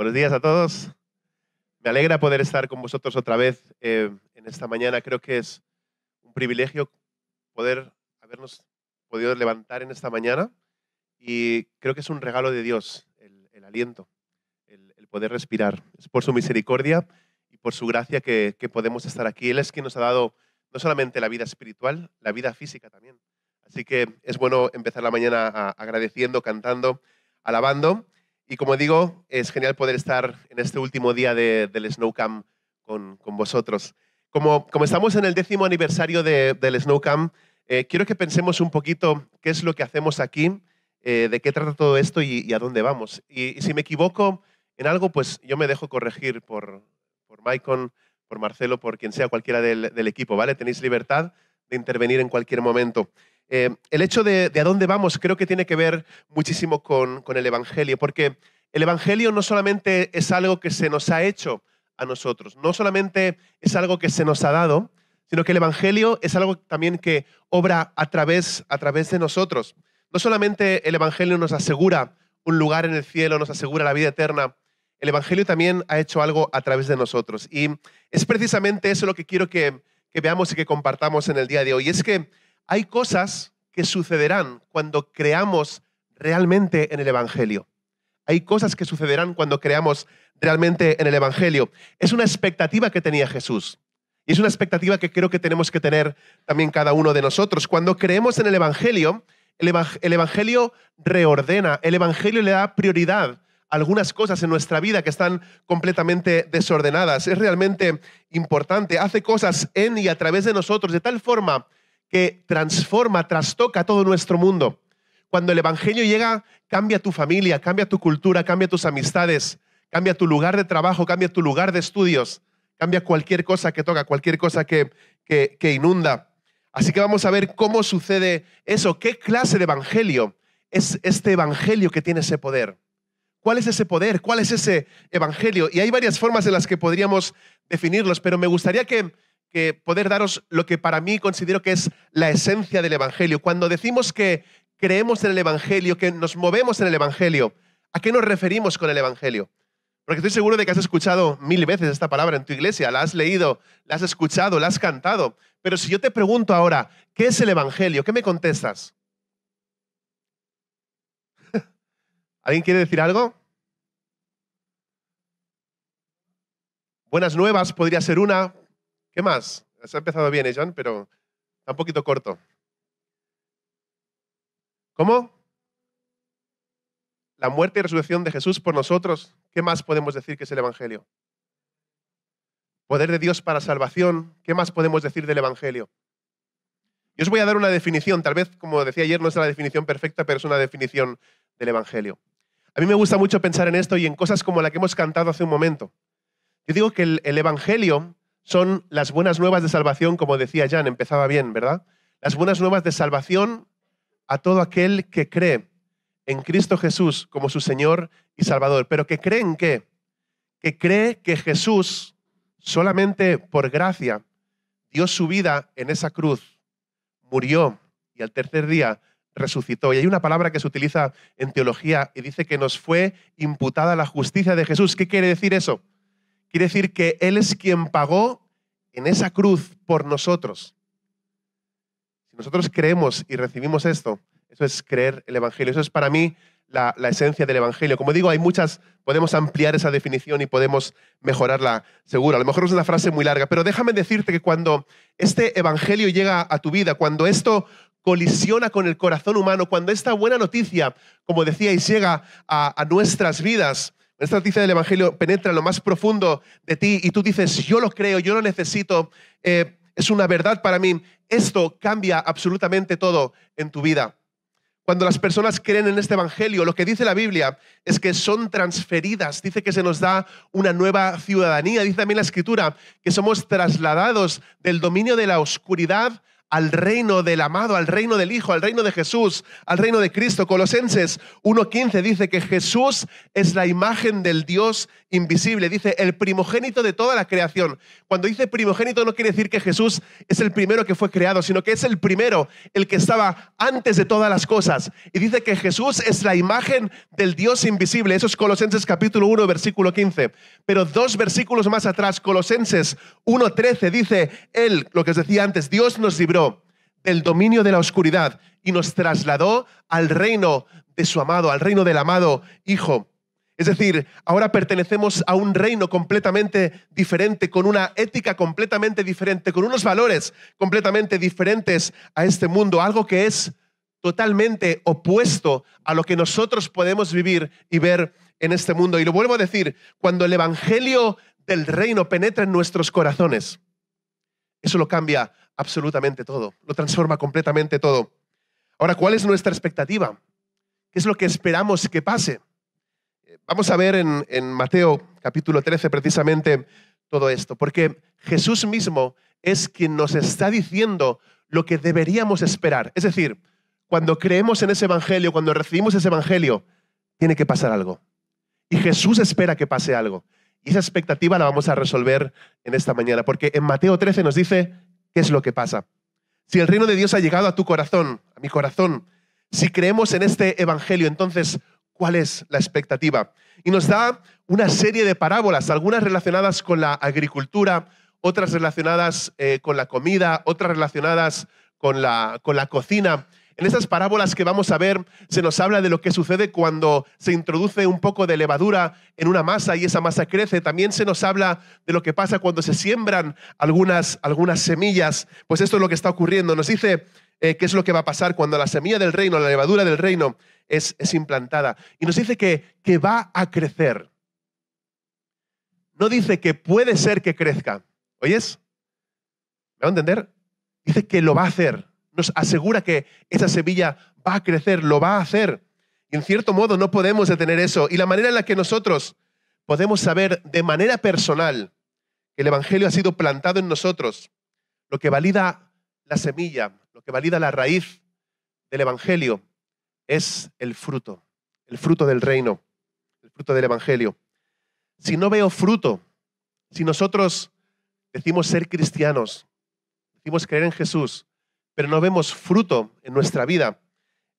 Buenos días a todos. Me alegra poder estar con vosotros otra vez eh, en esta mañana. Creo que es un privilegio poder habernos podido levantar en esta mañana y creo que es un regalo de Dios el, aliento, el, poder respirar. Es por su misericordia y por su gracia que, que podemos estar aquí. Él es quien nos ha dado no solamente la vida espiritual, la vida física también. Así que es bueno empezar la mañana agradeciendo, cantando, alabando. Y como digo, es genial poder estar en este último día del Snowcam con, con vosotros. Como, como, estamos en el décimo aniversario del Snowcam, eh, quiero que pensemos un poquito qué es lo que hacemos aquí, eh, de qué trata todo esto y, a dónde vamos. Y, si me equivoco en algo, pues yo me dejo corregir por, por Maicon, por Marcelo, por quien sea, cualquiera del, del equipo, ¿vale? Tenéis libertad de intervenir en cualquier momento. Eh, el hecho de, a dónde vamos creo que tiene que ver muchísimo con, el Evangelio, porque el Evangelio no solamente es algo que se nos ha hecho a nosotros, no solamente es algo que se nos ha dado, sino que el Evangelio es algo también que obra a través, a través de nosotros. No solamente el Evangelio nos asegura un lugar en el cielo, nos asegura la vida eterna, el Evangelio también ha hecho algo a través de nosotros. Y es precisamente eso lo que quiero que veamos y que compartamos en el día de hoy. Es que hay cosas que sucederán cuando creamos realmente en el Evangelio. Hay cosas que sucederán cuando creamos realmente en el Evangelio. Es una expectativa que tenía Jesús. Y es una expectativa que creo que tenemos que tener también cada uno de nosotros. Cuando creemos en el Evangelio, el, Evangelio reordena, el Evangelio le da prioridad a algunas cosas en nuestra vida que están completamente desordenadas. Es realmente importante. Hace cosas en y a través de nosotros de tal forma que transforma, trastoca todo nuestro mundo. Cuando el Evangelio llega, cambia tu familia, cambia tu cultura, cambia tus amistades, cambia tu lugar de trabajo, cambia tu lugar de estudios, cambia cualquier cosa que toca, cualquier cosa que, que, inunda. Así que vamos a ver cómo sucede eso, qué clase de Evangelio es este Evangelio que tiene ese poder. ¿Cuál es ese poder? ¿Cuál es ese evangelio? Y hay varias formas en las que podríamos definirlos, pero me gustaría que que poder daros lo que para mí considero que es la esencia del Evangelio. Cuando decimos que creemos en el Evangelio, que nos movemos en el Evangelio, ¿a qué nos referimos con el Evangelio? Porque estoy seguro de que has escuchado mil veces esta palabra en tu iglesia, la has leído, la has escuchado, la has cantado. Pero si yo te pregunto ahora, ¿qué es el Evangelio? ¿Qué me contestas? ¿Alguien quiere decir algo? Buenas nuevas podría ser una, ¿Qué más? Se ha empezado bien, Ejan, ¿eh, pero está un poquito corto. ¿Cómo? La muerte y resurrección de Jesús por nosotros. ¿Qué más podemos decir que es el Evangelio? Poder de Dios para salvación. ¿Qué más podemos decir del Evangelio? Yo os voy a dar una definición, tal vez, como decía ayer, no es la definición perfecta, pero es una definición del Evangelio. A mí me gusta mucho pensar en esto y en cosas como la que hemos cantado hace un momento. Yo digo que el Evangelio son las buenas nuevas de salvación, como decía Jan, empezaba bien, ¿verdad? Las buenas nuevas de salvación a todo aquel que cree en Cristo Jesús como su Señor y Salvador. ¿Pero que cree en qué? Que cree que Jesús, solamente por gracia, dio su vida en esa cruz, murió y al tercer día resucitó. Y hay una palabra que se utiliza en teología y dice que nos fue imputada la justicia de Jesús. ¿Qué quiere decir eso? Quiere decir que Él es quien pagó en esa cruz por nosotros. Si nosotros creemos y recibimos esto, eso es creer el Evangelio. Eso es para mí la, esencia del Evangelio. Como digo, hay muchas, podemos ampliar esa definición y podemos mejorarla seguro. A lo mejor es una frase muy larga, pero déjame decirte que cuando este Evangelio llega a tu vida, cuando esto colisiona con el corazón humano, cuando esta buena noticia, como decíais, llega a nuestras vidas, esta noticia del Evangelio penetra lo más profundo de ti y tú dices, yo lo creo, yo lo necesito, eh, es una verdad para mí. Esto cambia absolutamente todo en tu vida. Cuando las personas creen en este Evangelio, lo que dice la Biblia es que son transferidas, dice que se nos da una nueva ciudadanía, dice también la Escritura que somos trasladados del dominio de la oscuridad al reino del amado, al reino del Hijo, al reino de Jesús, al reino de Cristo. Colosenses 1.15 dice que Jesús es la imagen del Dios invisible, dice el primogénito de toda la creación. Cuando dice primogénito no quiere decir que Jesús es el primero que fue creado, sino que es el primero, el que estaba antes de todas las cosas. Y dice que Jesús es la imagen del Dios invisible. Eso es Colosenses capítulo 1, versículo 15. Pero dos versículos más atrás, Colosenses 1.13 dice, Él, lo que os decía antes, Dios nos libró del dominio de la oscuridad y nos trasladó al reino de su amado, al reino del amado Hijo. Es decir, ahora pertenecemos a un reino completamente diferente, con una ética completamente diferente, con unos valores completamente diferentes a este mundo, algo que es totalmente opuesto a lo que nosotros podemos vivir y ver en este mundo. Y lo vuelvo a decir, cuando el Evangelio del reino penetra en nuestros corazones, eso lo cambia absolutamente todo, lo transforma completamente todo. Ahora, ¿cuál es nuestra expectativa? ¿Qué es lo que esperamos que pase? Eh, vamos a ver en, Mateo capítulo 13 precisamente todo esto, porque Jesús mismo es quien nos está diciendo lo que deberíamos esperar. Es decir, cuando creemos en ese Evangelio, cuando recibimos ese Evangelio, tiene que pasar algo. Y Jesús espera que pase algo. Y esa expectativa la vamos a resolver en esta mañana, porque en Mateo 13 nos dice qué es lo que pasa. Si el reino de Dios ha llegado a tu corazón, a mi corazón, si creemos en este Evangelio, entonces, ¿cuál es la expectativa? Y nos da una serie de parábolas, algunas relacionadas con la agricultura, otras relacionadas eh, con la comida, otras relacionadas con la, con la cocina. En esas parábolas que vamos a ver se nos habla de lo que sucede cuando se introduce un poco de levadura en una masa y esa masa crece. También se nos habla de lo que pasa cuando se siembran algunas, algunas semillas. Pues esto es lo que está ocurriendo. Nos dice eh, qué es lo que va a pasar cuando la semilla del reino, la levadura del reino es, implantada. Y nos dice que, que va a crecer. No dice que puede ser que crezca. ¿Oyes? ¿Me va a entender? Dice que lo va a hacer nos asegura que esa semilla va a crecer, lo va a hacer. Y en cierto modo no podemos detener eso. Y la manera en la que nosotros podemos saber de manera personal que el Evangelio ha sido plantado en nosotros, lo que valida la semilla, lo que valida la raíz del Evangelio, es el fruto, el fruto del reino, el fruto del Evangelio. Si no veo fruto, si nosotros decimos ser cristianos, decimos creer en Jesús, pero no vemos fruto en nuestra vida,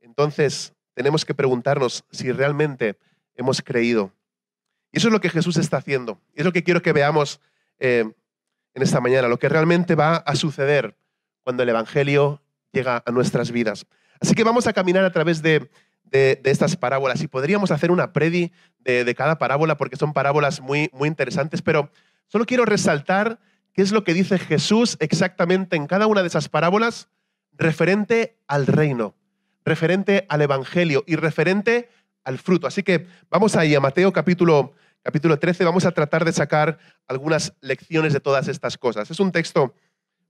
entonces tenemos que preguntarnos si realmente hemos creído. Y eso es lo que Jesús está haciendo. Y es lo que quiero que veamos eh, en esta mañana, lo que realmente va a suceder cuando el Evangelio llega a nuestras vidas. Así que vamos a caminar a través de, estas parábolas y podríamos hacer una predi de, de, cada parábola porque son parábolas muy, muy interesantes, pero solo quiero resaltar qué es lo que dice Jesús exactamente en cada una de esas parábolas referente al reino, referente al Evangelio y referente al fruto. Así que vamos ahí a Mateo capítulo, capítulo 13, vamos a tratar de sacar algunas lecciones de todas estas cosas. Es un texto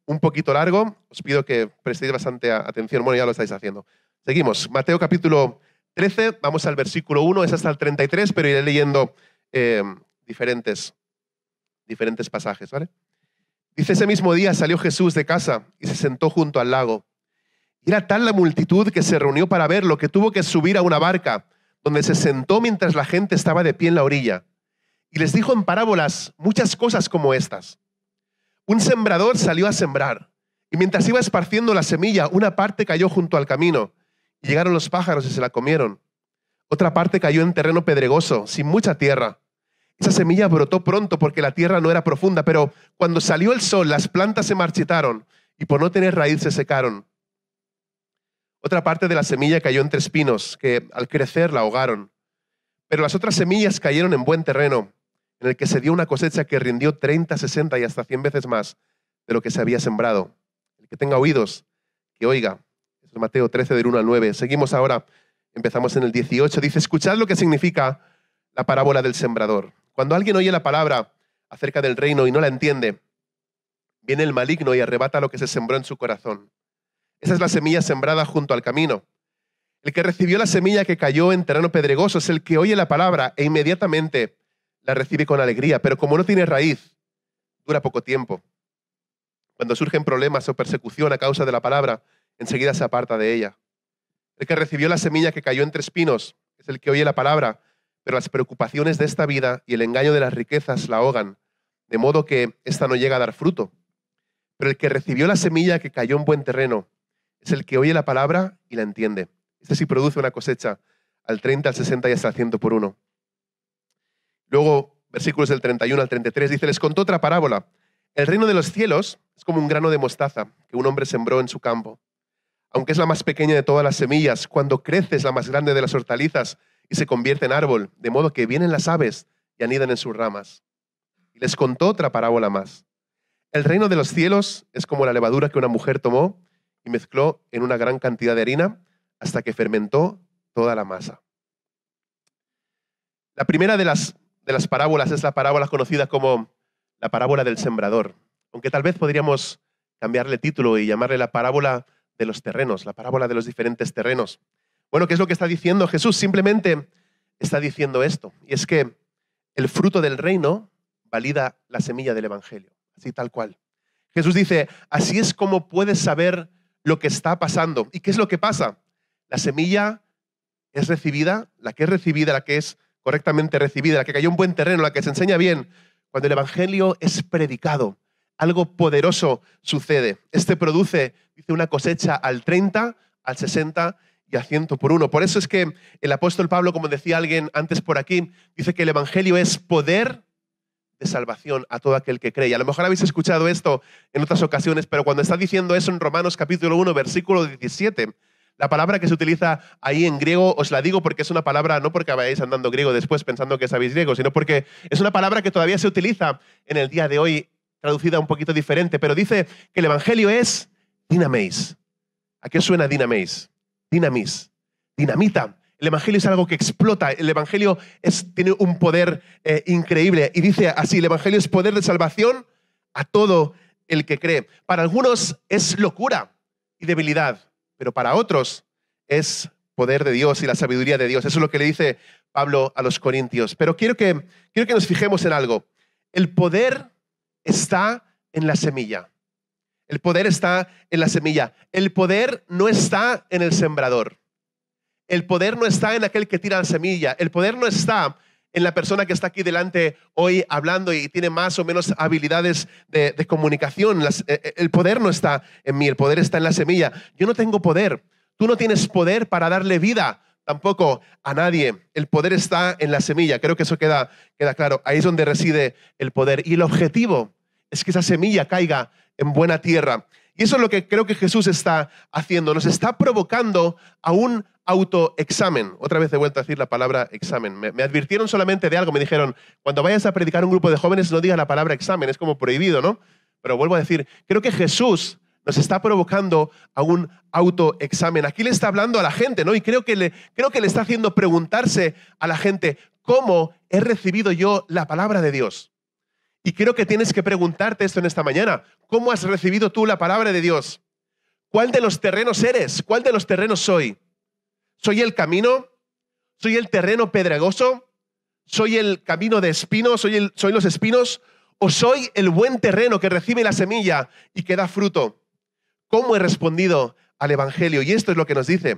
un poquito largo, os pido que prestéis bastante atención, bueno, ya lo estáis haciendo. Seguimos, Mateo capítulo 13, vamos al versículo 1, es hasta el 33, pero iré leyendo eh, diferentes, diferentes pasajes, ¿vale? Dice, ese mismo día salió Jesús de casa y se sentó junto al lago. Era tal la multitud que se reunió para verlo que tuvo que subir a una barca, donde se sentó mientras la gente estaba de pie en la orilla. Y les dijo en parábolas muchas cosas como estas. Un sembrador salió a sembrar, y mientras iba esparciendo la semilla, una parte cayó junto al camino, y llegaron los pájaros y se la comieron. Otra parte cayó en terreno pedregoso, sin mucha tierra. Esa semilla brotó pronto porque la tierra no era profunda, pero cuando salió el sol las plantas se marchitaron y por no tener raíz se secaron. Otra parte de la semilla cayó entre espinos, que al crecer la ahogaron. Pero las otras semillas cayeron en buen terreno, en el que se dio una cosecha que rindió 30, 60 y hasta 100 veces más de lo que se había sembrado. El que tenga oídos, que oiga. es Mateo 13, del 1 al 9. Seguimos ahora, empezamos en el 18. Dice, escuchad lo que significa la parábola del sembrador. Cuando alguien oye la palabra acerca del reino y no la entiende, viene el maligno y arrebata lo que se sembró en su corazón. Esa es la semilla sembrada junto al camino. El que recibió la semilla que cayó en terreno pedregoso es el que oye la palabra e inmediatamente la recibe con alegría, pero como no tiene raíz, dura poco tiempo. Cuando surgen problemas o persecución a causa de la palabra, enseguida se aparta de ella. El que recibió la semilla que cayó entre espinos es el que oye la palabra, pero las preocupaciones de esta vida y el engaño de las riquezas la ahogan, de modo que ésta no llega a dar fruto. Pero el que recibió la semilla que cayó en buen terreno es el que oye la palabra y la entiende. Este sí produce una cosecha al 30, al 60 y hasta al 100 por uno. Luego, versículos del 31 al 33, dice, les contó otra parábola. El reino de los cielos es como un grano de mostaza que un hombre sembró en su campo. Aunque es la más pequeña de todas las semillas, cuando crece es la más grande de las hortalizas y se convierte en árbol, de modo que vienen las aves y anidan en sus ramas. Y les contó otra parábola más. El reino de los cielos es como la levadura que una mujer tomó y mezcló en una gran cantidad de harina hasta que fermentó toda la masa. La primera de las, parábolas es la parábola conocida como la parábola del sembrador, aunque tal vez podríamos cambiarle título y llamarle la parábola de los terrenos, la parábola de los diferentes terrenos. Bueno, ¿qué es lo que está diciendo Jesús? Simplemente está diciendo esto, y es que el fruto del reino valida la semilla del Evangelio, así tal cual. Jesús dice, así es como puedes saber lo que está pasando. ¿Y qué es lo que pasa? La semilla es recibida, la que es recibida, la que es correctamente recibida, la que cayó en buen terreno, la que se enseña bien. Cuando el Evangelio es predicado, algo poderoso sucede. Este produce, dice, una cosecha al 30, al 60 y a 100 por uno. Por eso es que el apóstol Pablo, como decía alguien antes por aquí, dice que el Evangelio es poder de salvación a todo aquel que cree. a lo mejor habéis escuchado esto en otras ocasiones, pero cuando está diciendo eso en Romanos capítulo 1, versículo 17, la palabra que se utiliza ahí en griego, os la digo porque es una palabra, no porque vayáis andando griego después pensando que sabéis griego, sino porque es una palabra que todavía se utiliza en el día de hoy, traducida un poquito diferente, pero dice que el Evangelio es dinaméis. ¿A qué suena dinaméis? Dinamis. Dinamita. El Evangelio es algo que explota, el Evangelio tiene un poder eh, increíble. Y dice así, el Evangelio es poder de salvación a todo el que cree. Para algunos es locura y debilidad, pero para otros es poder de Dios y la sabiduría de Dios. Eso es lo que le dice Pablo a los Corintios. Pero quiero que, quiero que nos fijemos en algo. El poder está en la semilla. El poder está en la semilla. El poder no está en el sembrador. El poder no está en aquel que tira la semilla. El poder no está en la persona que está aquí delante hoy hablando y tiene más o menos habilidades de, comunicación. Eh, eh, el poder no está en mí, el poder está en la semilla. Yo no tengo poder. Tú no tienes poder para darle vida tampoco a nadie. El poder está en la semilla. Creo que eso queda, queda claro. Ahí es donde reside el poder. Y el objetivo es que esa semilla caiga en buena tierra. Y eso es lo que creo que Jesús está haciendo. Nos está provocando a un autoexamen. Otra vez he vuelto a decir la palabra examen. Me, advirtieron solamente de algo, me dijeron, cuando vayas a predicar a un grupo de jóvenes no digas la palabra examen, es como prohibido, ¿no? Pero vuelvo a decir, creo que Jesús nos está provocando a un autoexamen. Aquí le está hablando a la gente, ¿no? Y creo que le, creo que le está haciendo preguntarse a la gente, ¿cómo he recibido yo la palabra de Dios? Y creo que tienes que preguntarte esto en esta mañana. ¿Cómo has recibido tú la palabra de Dios? ¿Cuál de los terrenos eres? ¿Cuál de los terrenos soy? Soy el camino, soy el terreno pedregoso, soy el camino de espinos, soy, soy los espinos, o soy el buen terreno que recibe la semilla y que da fruto. ¿Cómo he respondido al Evangelio? Y esto es lo que nos dice.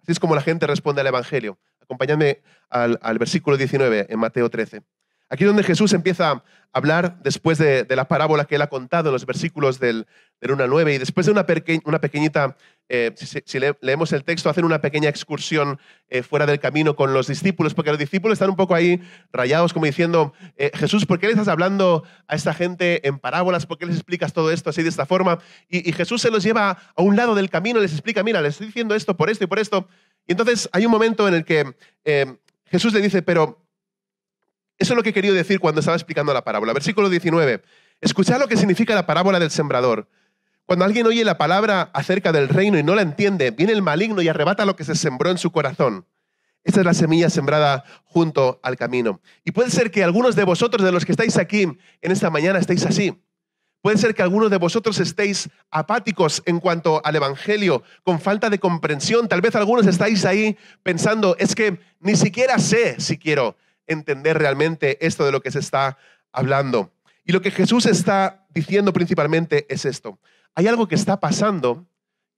Así es como la gente responde al Evangelio. Acompáñame al, al versículo 19 en Mateo 13. Aquí es donde Jesús empieza a hablar después de, la parábola que él ha contado en los versículos del, del 1 al 9 y después de una, una pequeñita, eh, si, leemos el texto, hacen una pequeña excursión eh, fuera del camino con los discípulos, porque los discípulos están un poco ahí rayados como diciendo, eh, Jesús, ¿por qué le estás hablando a esta gente en parábolas? ¿Por qué les explicas todo esto así de esta forma? Y, Jesús se los lleva a un lado del camino, y les explica, mira, les estoy diciendo esto por esto y por esto. Y entonces hay un momento en el que Jesús le dice, pero eso es lo que quería decir cuando estaba explicando la parábola. Versículo 19. Escuchad lo que significa la parábola del sembrador. Cuando alguien oye la palabra acerca del reino y no la entiende, viene el maligno y arrebata lo que se sembró en su corazón. Esta es la semilla sembrada junto al camino. Y puede ser que algunos de vosotros, de los que estáis aquí en esta mañana, estéis así. Puede ser que algunos de vosotros estéis apáticos en cuanto al Evangelio, con falta de comprensión. Tal vez algunos estáis ahí pensando, es que ni siquiera sé si quiero entender realmente esto de lo que se está hablando. Y lo que Jesús está diciendo principalmente es esto. Hay algo que está pasando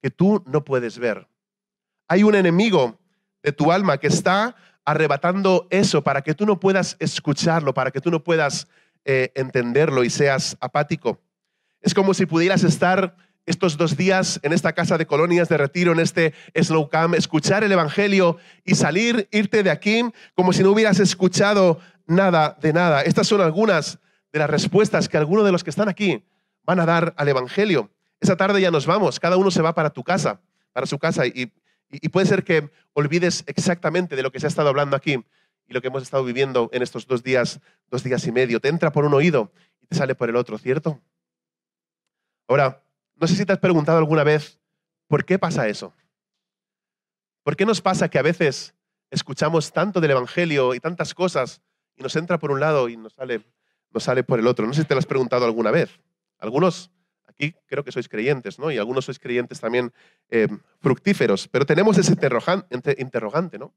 que tú no puedes ver. Hay un enemigo de tu alma que está arrebatando eso para que tú no puedas escucharlo, para que tú no puedas eh, entenderlo y seas apático. Es como si pudieras estar estos dos días en esta casa de colonias de retiro, en este slow Camp, escuchar el Evangelio y salir, irte de aquí como si no hubieras escuchado nada de nada. Estas son algunas de las respuestas que algunos de los que están aquí van a dar al Evangelio. Esa tarde ya nos vamos, cada uno se va para tu casa, para su casa, y puede ser que olvides exactamente de lo que se ha estado hablando aquí y lo que hemos estado viviendo en estos dos días, dos días y medio. Te entra por un oído y te sale por el otro, ¿cierto? Ahora, no sé si te has preguntado alguna vez, ¿por qué pasa eso? ¿Por qué nos pasa que a veces escuchamos tanto del Evangelio y tantas cosas y nos entra por un lado y nos sale, por el otro? No sé si te lo has preguntado alguna vez. Algunos aquí creo que sois creyentes, ¿no? Y algunos sois creyentes también eh, fructíferos, pero tenemos ese interrogante, ¿no?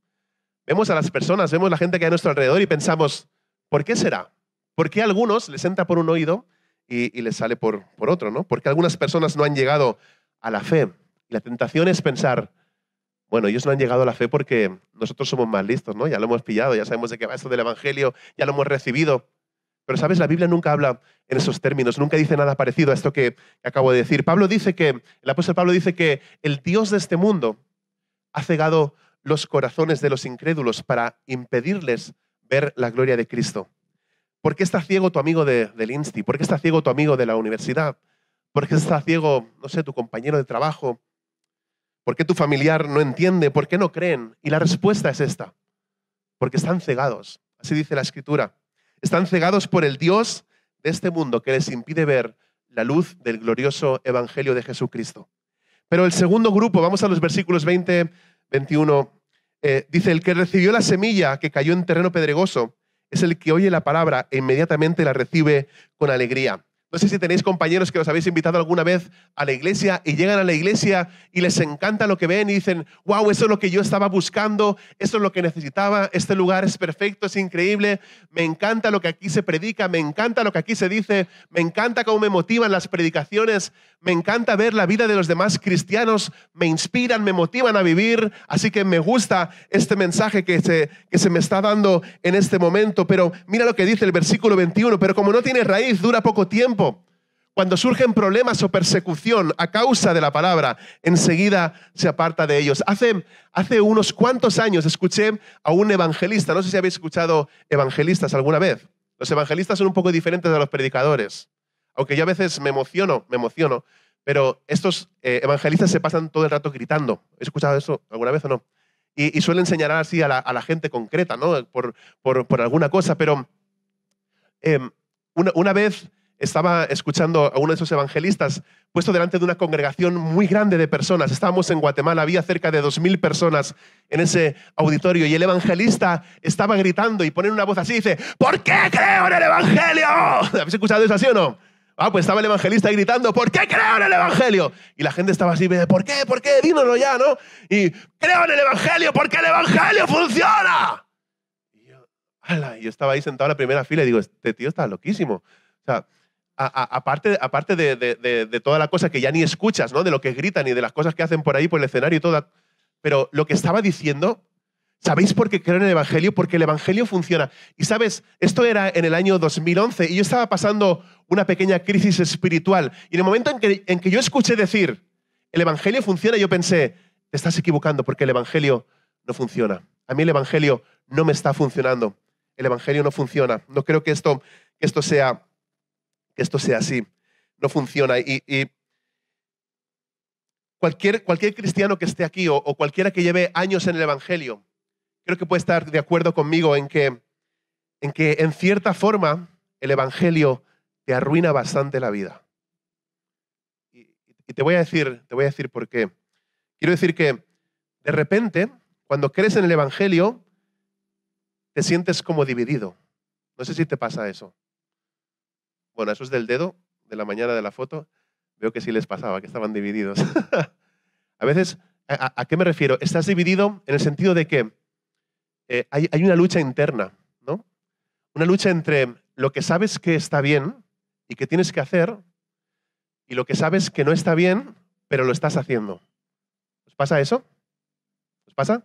Vemos a las personas, vemos la gente que hay a nuestro alrededor y pensamos, ¿por qué será? ¿Por qué a algunos les entra por un oído y, les sale por, por otro, ¿no? Porque algunas personas no han llegado a la fe. La tentación es pensar, bueno, ellos no han llegado a la fe porque nosotros somos más listos, ¿no? Ya lo hemos pillado, ya sabemos de qué va esto del Evangelio, ya lo hemos recibido. Pero, ¿sabes? La Biblia nunca habla en esos términos, nunca dice nada parecido a esto que acabo de decir. Pablo dice que, el apóstol Pablo dice que el Dios de este mundo ha cegado los corazones de los incrédulos para impedirles ver la gloria de Cristo. ¿Por qué está ciego tu amigo de, del INSTI? ¿Por qué está ciego tu amigo de la universidad? ¿Por qué está ciego, no sé, tu compañero de trabajo? ¿Por qué tu familiar no entiende? ¿Por qué no creen? Y la respuesta es esta. Porque están cegados. Así dice la escritura. Están cegados por el Dios de este mundo que les impide ver la luz del glorioso Evangelio de Jesucristo. Pero el segundo grupo, vamos a los versículos 20, 21, eh, dice, el que recibió la semilla que cayó en terreno pedregoso, es el que oye la palabra e inmediatamente la recibe con alegría. No sé si tenéis compañeros que os habéis invitado alguna vez a la iglesia y llegan a la iglesia y les encanta lo que ven y dicen, wow, eso es lo que yo estaba buscando, eso es lo que necesitaba, este lugar es perfecto, es increíble, me encanta lo que aquí se predica, me encanta lo que aquí se dice, me encanta cómo me motivan las predicaciones, me encanta ver la vida de los demás cristianos, me inspiran, me motivan a vivir, así que me gusta este mensaje que se, que se me está dando en este momento, pero mira lo que dice el versículo 21, pero como no tiene raíz, dura poco tiempo cuando surgen problemas o persecución a causa de la palabra, enseguida se aparta de ellos. Hace, hace unos cuantos años escuché a un evangelista, no sé si habéis escuchado evangelistas alguna vez. Los evangelistas son un poco diferentes de los predicadores, aunque yo a veces me emociono, me emociono, pero estos eh, evangelistas se pasan todo el rato gritando. ¿He escuchado eso alguna vez o no? Y, y suelen señalar así a la, gente concreta, ¿no? Por, por, alguna cosa, pero em, una, una vez estaba escuchando a uno de esos evangelistas puesto delante de una congregación muy grande de personas. Estábamos en Guatemala, había cerca de 2.000 personas en ese auditorio y el evangelista estaba gritando y poniendo una voz así dice, ¿por qué creo en el Evangelio? ¿Habéis escuchado eso así o no? Ah, pues estaba el evangelista gritando, ¿por qué creo en el Evangelio? Y la gente estaba así, ¿por qué? ¿Por qué? Dínoslo ya, ¿no? Y creo en el Evangelio porque el Evangelio funciona. Y yo, yo estaba ahí sentado en la primera fila y digo, este tío está loquísimo. O sea, aparte, de, toda la cosa que ya ni escuchas, ¿no? De lo que gritan y de las cosas que hacen por ahí, por el escenario y todo. Pero lo que estaba diciendo, ¿sabéis por qué creo en el Evangelio? Porque el Evangelio funciona. Y sabes, esto era en el año 2011 y yo estaba pasando una pequeña crisis espiritual. Y en el momento en que, en que yo escuché decir, el Evangelio funciona, yo pensé, te estás equivocando porque el Evangelio no funciona. A mí el Evangelio no me está funcionando. El Evangelio no funciona. No creo que esto, que esto sea que esto sea así. No funciona. Y, cualquier, cualquier, cristiano que esté aquí o, cualquiera que lleve años en el Evangelio, creo que puede estar de acuerdo conmigo en que en que en cierta forma el Evangelio te arruina bastante la vida. Y, te voy a te voy a decir por qué. Quiero decir que de repente, cuando crees en el Evangelio, te sientes como dividido. No sé si te pasa eso. Bueno, eso es del dedo, de la mañana de la foto. Veo que sí les pasaba, que estaban divididos. a veces, ¿a, qué me refiero? Estás dividido en el sentido de que eh, hay, hay una lucha interna, ¿no? Una lucha entre lo que sabes que está bien y que tienes que hacer y lo que sabes que no está bien, pero lo estás haciendo. ¿Os pasa eso? ¿Os pasa?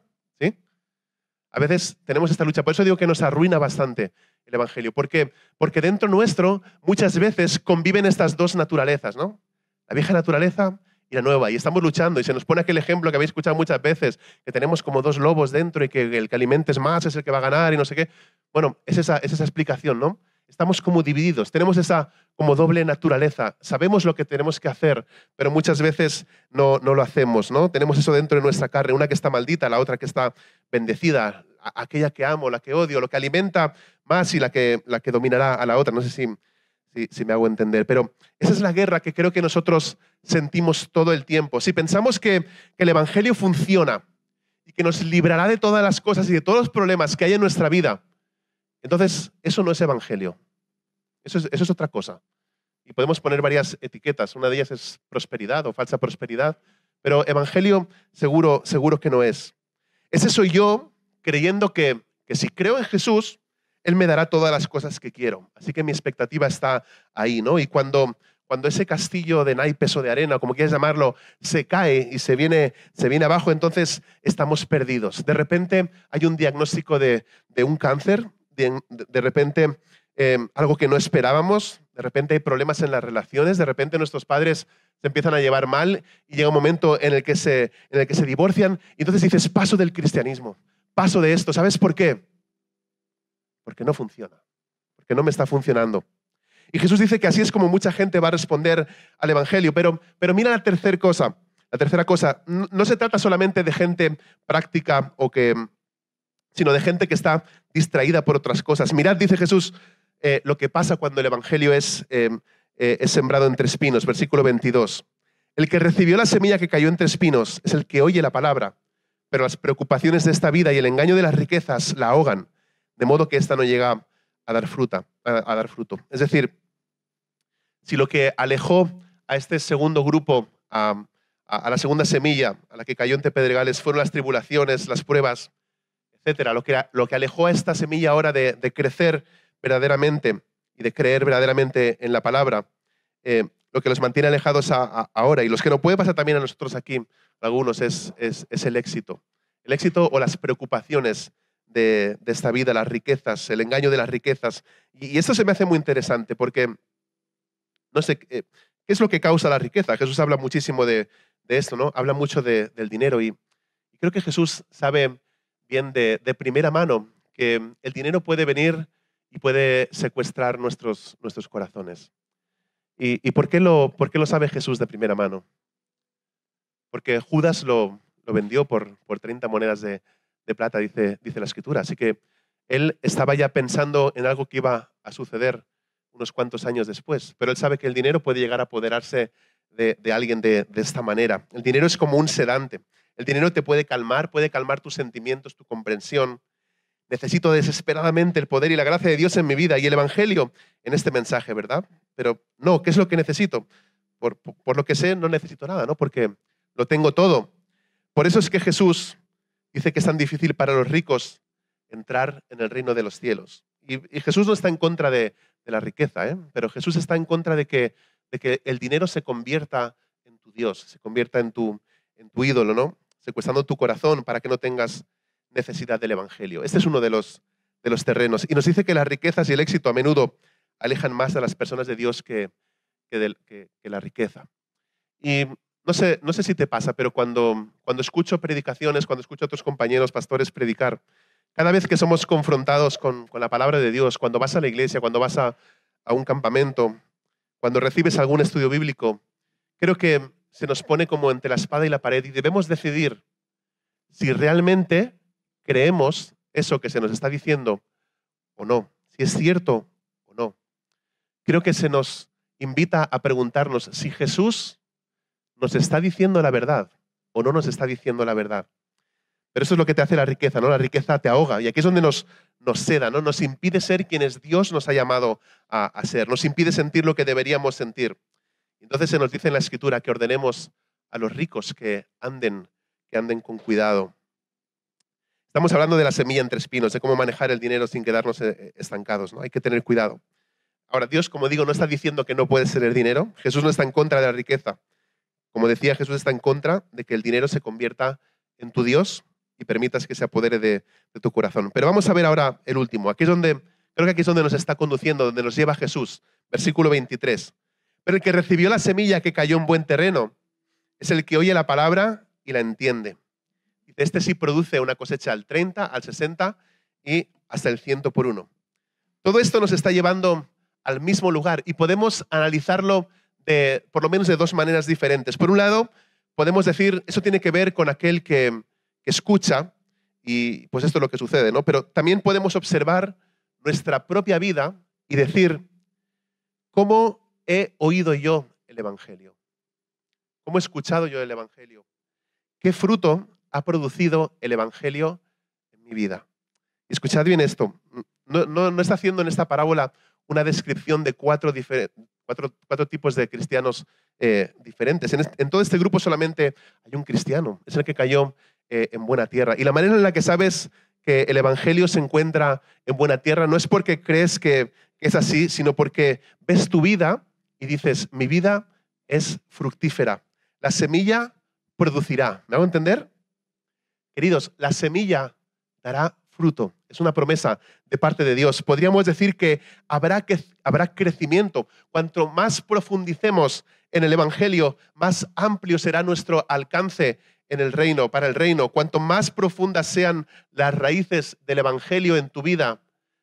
A veces tenemos esta lucha. Por eso digo que nos arruina bastante el Evangelio. ¿Por Porque dentro nuestro muchas veces conviven estas dos naturalezas, ¿no? La vieja naturaleza y la nueva. Y estamos luchando. Y se nos pone aquel ejemplo que habéis escuchado muchas veces, que tenemos como dos lobos dentro y que el que alimentes más es el que va a ganar y no sé qué. Bueno, es esa, es esa explicación, ¿no? estamos como divididos, tenemos esa como doble naturaleza, sabemos lo que tenemos que hacer, pero muchas veces no, no lo hacemos, ¿no? Tenemos eso dentro de nuestra carne, una que está maldita, la otra que está bendecida, aquella que amo, la que odio, lo que alimenta más y la que, la que dominará a la otra, no sé si, si, me hago entender, pero esa es la guerra que creo que nosotros sentimos todo el tiempo. Si pensamos que, que el Evangelio funciona y que nos librará de todas las cosas y de todos los problemas que hay en nuestra vida, entonces, eso no es evangelio. Eso es, otra cosa. Y podemos poner varias etiquetas. Una de ellas es prosperidad o falsa prosperidad. Pero evangelio seguro, seguro que no es. Ese soy yo creyendo que, si creo en Jesús, Él me dará todas las cosas que quiero. Así que mi expectativa está ahí, ¿no? Y cuando, ese castillo de naipes o de arena, como quieras llamarlo, se cae y se viene, se viene abajo, entonces estamos perdidos. De repente hay un diagnóstico de un cáncer de, repente eh, algo que no esperábamos, de repente hay problemas en las relaciones, de repente nuestros padres se empiezan a llevar mal y llega un momento en el que se, en el que se divorcian y entonces dices, paso del cristianismo, paso de esto, ¿sabes por qué? Porque no funciona, porque no me está funcionando. Y Jesús dice que así es como mucha gente va a responder al Evangelio, pero, pero mira la tercera cosa. La tercera cosa, no se trata solamente de gente práctica o que, sino de gente que está distraída por otras cosas. Mirad, dice Jesús, eh, lo que pasa cuando el Evangelio es, eh, eh, es sembrado entre espinos, versículo 22. El que recibió la semilla que cayó entre espinos es el que oye la palabra, pero las preocupaciones de esta vida y el engaño de las riquezas la ahogan, de modo que ésta no llega a dar, fruta, a, dar fruto. Es decir, si lo que alejó a este segundo grupo, a, a la segunda semilla, a la que cayó entre pedregales, fueron las tribulaciones, las pruebas, etcétera, lo que, alejó a esta semilla ahora de, crecer verdaderamente y de creer verdaderamente en la palabra, eh, lo que los mantiene alejados ahora y los que no puede pasar también a nosotros aquí, algunos, es, el éxito. El éxito o las preocupaciones de, esta vida, las riquezas, el engaño de las riquezas. Y, esto se me hace muy interesante porque, no sé, eh, ¿qué es lo que causa la riqueza? Jesús habla muchísimo de, esto, ¿no? Habla mucho del dinero y, creo que Jesús sabe bien de, primera mano, que el dinero puede venir y puede secuestrar nuestros, nuestros corazones. ¿Y, por, qué lo, por, qué lo, sabe Jesús de primera mano? Porque Judas lo, vendió por, por 30 monedas de, plata, dice, dice la escritura. Así que él estaba ya pensando en algo que iba a suceder unos cuantos años después, pero él sabe que el dinero puede llegar a apoderarse de, alguien de, de, esta manera. El dinero es como un sedante. El dinero te puede calmar, puede calmar tus sentimientos, tu comprensión. Necesito desesperadamente el poder y la gracia de Dios en mi vida y el Evangelio en este mensaje, ¿verdad? Pero no, ¿qué es lo que necesito? Por, lo que sé, no necesito nada, ¿no? Porque lo tengo todo. Por eso es que Jesús dice que es tan difícil para los ricos entrar en el reino de los cielos. Y, Jesús no está en contra de, la riqueza, ¿eh? pero Jesús está en contra de que, el dinero se convierta en tu Dios, se convierta en tu, en tu ídolo, ¿no? secuestrando tu corazón para que no tengas necesidad del Evangelio. Este es uno de los, de los terrenos. Y nos dice que las riquezas y el éxito a menudo alejan más a las personas de Dios que, que, la riqueza. Y no sé, no sé si te pasa, pero cuando, cuando escucho predicaciones, cuando escucho a tus compañeros pastores predicar, cada vez que somos confrontados con, la palabra de Dios, cuando vas a la iglesia, cuando vas a un campamento, cuando recibes algún estudio bíblico, creo que se nos pone como entre la espada y la pared y debemos decidir si realmente creemos eso que se nos está diciendo o no, si es cierto o no. Creo que se nos invita a preguntarnos si Jesús nos está diciendo la verdad o no nos está diciendo la verdad. Pero eso es lo que te hace la riqueza, ¿no? La riqueza te ahoga. Y aquí es donde nos, nos seda, ¿no? Nos impide ser quienes Dios nos ha llamado a, a ser. Nos impide sentir lo que deberíamos sentir. Entonces se nos dice en la escritura que ordenemos a los ricos que anden, que anden con cuidado. Estamos hablando de la semilla entre espinos, de cómo manejar el dinero sin quedarnos eh, eh, estancados, ¿no? Hay que tener cuidado. Ahora, Dios, como digo, no está diciendo que no puede ser el dinero. Jesús no está en contra de la riqueza. Como decía, Jesús está en contra de que el dinero se convierta en tu Dios y permitas que se apodere de, de tu corazón. Pero vamos a ver ahora el último. Aquí es donde, creo que aquí es donde nos está conduciendo, donde nos lleva Jesús. Versículo 23. Pero el que recibió la semilla que cayó en buen terreno es el que oye la palabra y la entiende. Este sí produce una cosecha al 30, al 60 y hasta el 100 por uno. Todo esto nos está llevando al mismo lugar y podemos analizarlo de, por lo menos de dos maneras diferentes. Por un lado, podemos decir, eso tiene que ver con aquel que, que escucha y pues esto es lo que sucede, ¿no? Pero también podemos observar nuestra propia vida y decir cómo he oído yo el Evangelio? ¿Cómo he escuchado yo el Evangelio? ¿Qué fruto ha producido el Evangelio en mi vida? Escuchad bien esto. No, está haciendo en esta parábola una descripción de cuatro, tipos de cristianos eh, diferentes. En, todo este grupo solamente hay un cristiano, es el que cayó eh, en buena tierra. Y la manera en la que sabes que el Evangelio se encuentra en buena tierra no es porque crees que es así, sino porque ves tu vida y dices, mi vida es fructífera. La semilla producirá. ¿Me hago entender? Queridos, la semilla dará fruto. Es una promesa de parte de Dios. Podríamos decir que habrá, que habrá crecimiento. Cuanto más profundicemos en el Evangelio, más amplio será nuestro alcance en el reino, para el reino. Cuanto más profundas sean las raíces del Evangelio en tu vida,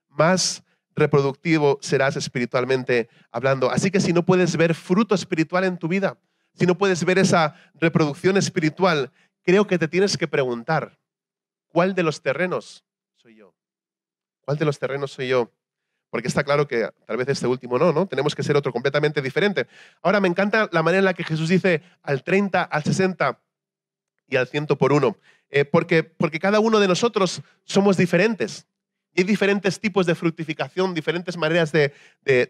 más reproductivo serás espiritualmente hablando. Así que si no puedes ver fruto espiritual en tu vida, si no puedes ver esa reproducción espiritual, creo que te tienes que preguntar, ¿cuál de los terrenos soy yo? ¿Cuál de los terrenos soy yo? Porque está claro que tal vez este último no, ¿no? Tenemos que ser otro completamente diferente. Ahora me encanta la manera en la que Jesús dice al 30, al 60 y al 100 por uno, eh, porque, porque cada uno de nosotros somos diferentes. Hay diferentes tipos de fructificación, diferentes maneras de,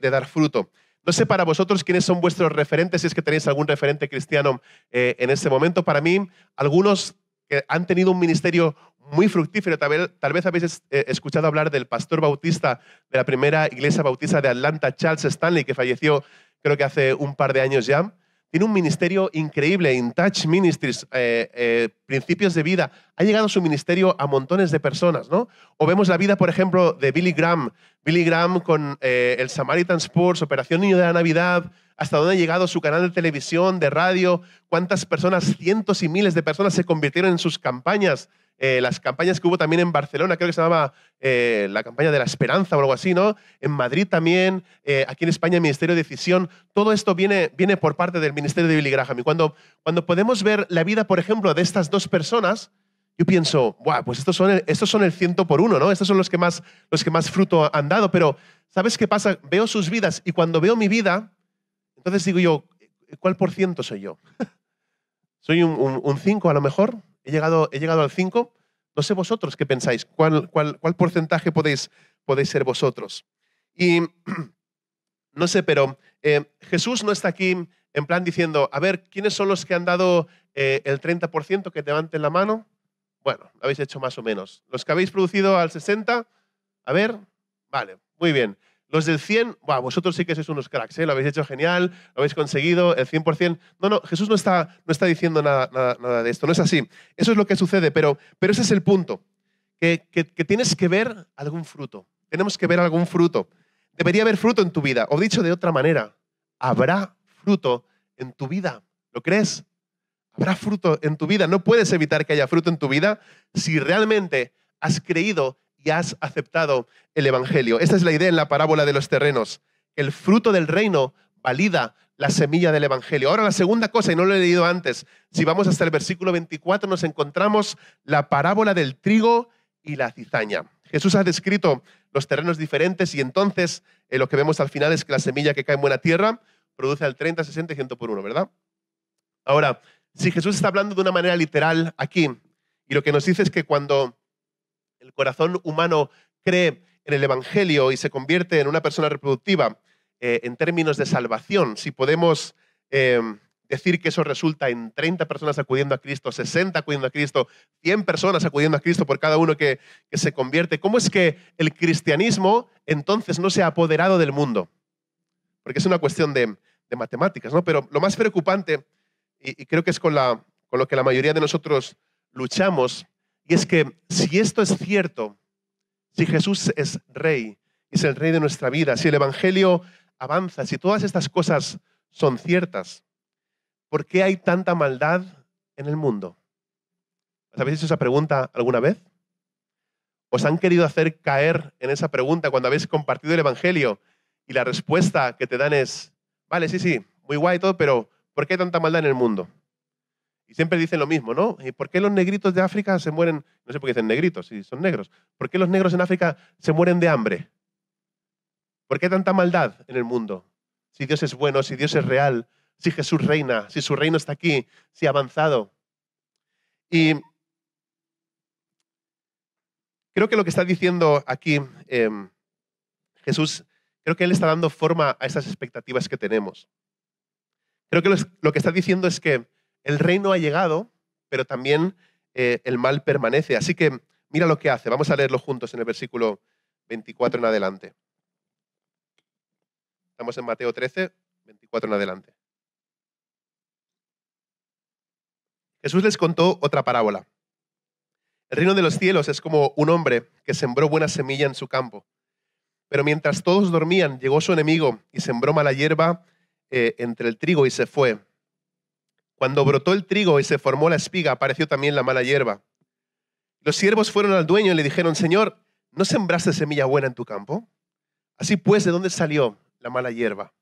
dar fruto. No sé para vosotros quiénes son vuestros referentes, si es que tenéis algún referente cristiano eh, en este momento. Para mí, algunos que han tenido un ministerio muy fructífero. Tal vez, tal vez, habéis eh, escuchado hablar del pastor bautista de la primera iglesia bautista de Atlanta, Charles Stanley, que falleció creo que hace un par de años ya. Tiene un ministerio increíble en Touch Ministries, eh, eh, Principios de Vida. Ha llegado su ministerio a montones de personas, ¿no? O vemos la vida, por ejemplo, de Billy Graham. Billy Graham con eh, el Samaritan Sports, Operación Niño de la Navidad, hasta dónde ha llegado su canal de televisión, de radio, cuántas personas, cientos y miles de personas se convirtieron en sus campañas eh, las campañas que hubo también en Barcelona, creo que se llamaba eh, la campaña de la esperanza o algo así, ¿no? En Madrid también, eh, aquí en España el Ministerio de Decisión, todo esto viene, por parte del Ministerio de Billy Graham. Y cuando, cuando podemos ver la vida, por ejemplo, de estas dos personas, yo pienso, pues estos son, el, estos son el ciento por uno, ¿no? Estos son los que, más, los que más fruto han dado, pero ¿sabes qué pasa? Veo sus vidas y cuando veo mi vida, entonces digo yo, ¿cuál por ciento soy yo? ¿Soy un 5 a lo mejor? He llegado, he llegado al 5. No sé vosotros qué pensáis, cuál, porcentaje podéis, podéis ser vosotros. Y no sé, pero eh, Jesús no está aquí en plan diciendo, a ver, ¿quiénes son los que han dado eh, el 30% que te levanten la mano? Bueno, habéis hecho más o menos. Los que habéis producido al 60, a ver, vale, muy bien. Los del 100, vosotros sí que sois unos cracks, ¿eh? lo habéis hecho genial, lo habéis conseguido, el 100%. No, no, Jesús no está, no está diciendo nada, de esto, no es así. Eso es lo que sucede, pero, pero ese es el punto, que, que tienes que ver algún fruto, tenemos que ver algún fruto. Debería haber fruto en tu vida, o dicho de otra manera, habrá fruto en tu vida, ¿lo crees? Habrá fruto en tu vida, no puedes evitar que haya fruto en tu vida si realmente has creído y has aceptado el Evangelio. Esta es la idea en la parábola de los terrenos. El fruto del reino valida la semilla del Evangelio. Ahora la segunda cosa, y no lo he leído antes, si vamos hasta el versículo 24 nos encontramos la parábola del trigo y la cizaña. Jesús ha descrito los terrenos diferentes y entonces eh, lo que vemos al final es que la semilla que cae en buena tierra produce al 30, 60 y 100 por uno, ¿verdad? Ahora, si Jesús está hablando de una manera literal aquí, y lo que nos dice es que cuando el corazón humano cree en el Evangelio y se convierte en una persona reproductiva eh, en términos de salvación, si podemos eh, decir que eso resulta en 30 personas acudiendo a Cristo, 60 acudiendo a Cristo, 100 personas acudiendo a Cristo por cada uno que, se convierte, ¿cómo es que el cristianismo entonces no se ha apoderado del mundo? Porque es una cuestión de, matemáticas, ¿no? Pero lo más preocupante, y, creo que es con, con lo que la mayoría de nosotros luchamos, y es que si esto es cierto, si Jesús es rey, es el rey de nuestra vida, si el Evangelio avanza, si todas estas cosas son ciertas, ¿por qué hay tanta maldad en el mundo? ¿Os habéis hecho esa pregunta alguna vez? ¿Os han querido hacer caer en esa pregunta cuando habéis compartido el Evangelio y la respuesta que te dan es, vale, sí, sí, muy guay todo, pero ¿por qué hay tanta maldad en el mundo? Y siempre dicen lo mismo, ¿no? ¿Y eh, ¿Por qué los negritos de África se mueren? No sé por qué dicen negritos, si son negros. ¿Por qué los negros en África se mueren de hambre? ¿Por qué tanta maldad en el mundo? Si Dios es bueno, si Dios es real, si Jesús reina, si su reino está aquí, si ha avanzado. Y creo que lo que está diciendo aquí em, Jesús, creo que Él está dando forma a esas expectativas que tenemos. Creo que lo que está diciendo es que el reino ha llegado, pero también eh, el mal permanece. Así que mira lo que hace. Vamos a leerlo juntos en el versículo 24 en adelante. Estamos en Mateo 13, 24 en adelante. Jesús les contó otra parábola. El reino de los cielos es como un hombre que sembró buena semilla en su campo. Pero mientras todos dormían, llegó su enemigo y sembró mala hierba eh, entre el trigo y se fue. Cuando brotó el trigo y se formó la espiga, apareció también la mala hierba. Los siervos fueron al dueño y le dijeron, Señor, ¿no sembraste semilla buena en tu campo? Así pues, ¿de dónde salió la mala hierba?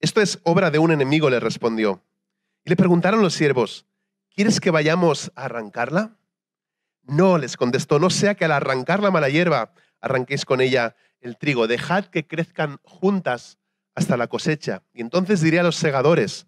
Esto es obra de un enemigo, le respondió. Y le preguntaron los siervos, ¿quieres que vayamos a arrancarla? No, les contestó, no sea que al arrancar la mala hierba arranquéis con ella el trigo, dejad que crezcan juntas hasta la cosecha. Y entonces diré a los segadores,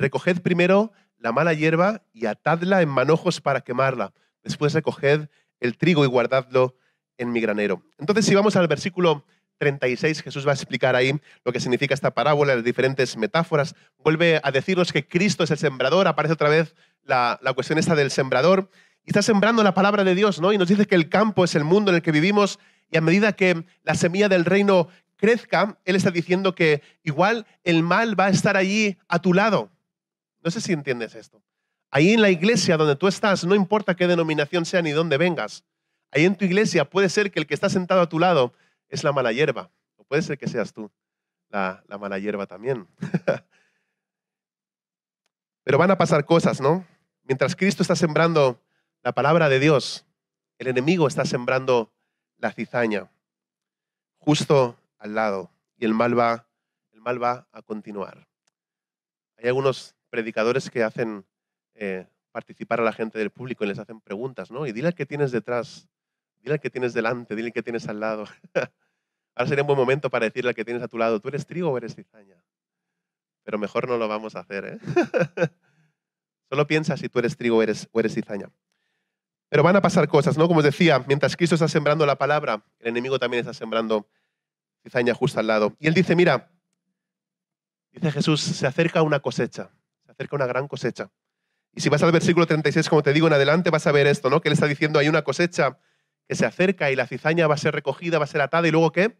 Recoged primero la mala hierba y atadla en manojos para quemarla. Después recoged el trigo y guardadlo en mi granero. Entonces, si vamos al versículo 36, Jesús va a explicar ahí lo que significa esta parábola, las diferentes metáforas. Vuelve a decirnos que Cristo es el sembrador, aparece otra vez la, la, cuestión esta del sembrador. Y está sembrando la palabra de Dios, ¿no? Y nos dice que el campo es el mundo en el que vivimos y a medida que la semilla del reino crezca, Él está diciendo que igual el mal va a estar allí a tu lado. No sé si entiendes esto. Ahí en la iglesia donde tú estás, no importa qué denominación sea ni dónde vengas, ahí en tu iglesia puede ser que el que está sentado a tu lado es la mala hierba, o puede ser que seas tú la, la mala hierba también. Pero van a pasar cosas, ¿no? Mientras Cristo está sembrando la palabra de Dios, el enemigo está sembrando la cizaña justo al lado y el mal va, el mal va a continuar. Hay algunos predicadores que hacen eh, participar a la gente del público y les hacen preguntas, ¿no? Y dile al que tienes detrás, dile al que tienes delante, dile al que tienes al lado. Ahora sería un buen momento para decirle al que tienes a tu lado, ¿tú eres trigo o eres cizaña? Pero mejor no lo vamos a hacer, ¿eh? Solo piensa si tú eres trigo o eres, o eres cizaña. Pero van a pasar cosas, ¿no? Como os decía, mientras Cristo está sembrando la palabra, el enemigo también está sembrando cizaña justo al lado. Y él dice, mira, dice Jesús, se acerca una cosecha acerca una gran cosecha. Y si vas al versículo 36, como te digo en adelante, vas a ver esto, ¿no? Que le está diciendo, hay una cosecha que se acerca y la cizaña va a ser recogida, va a ser atada y luego qué?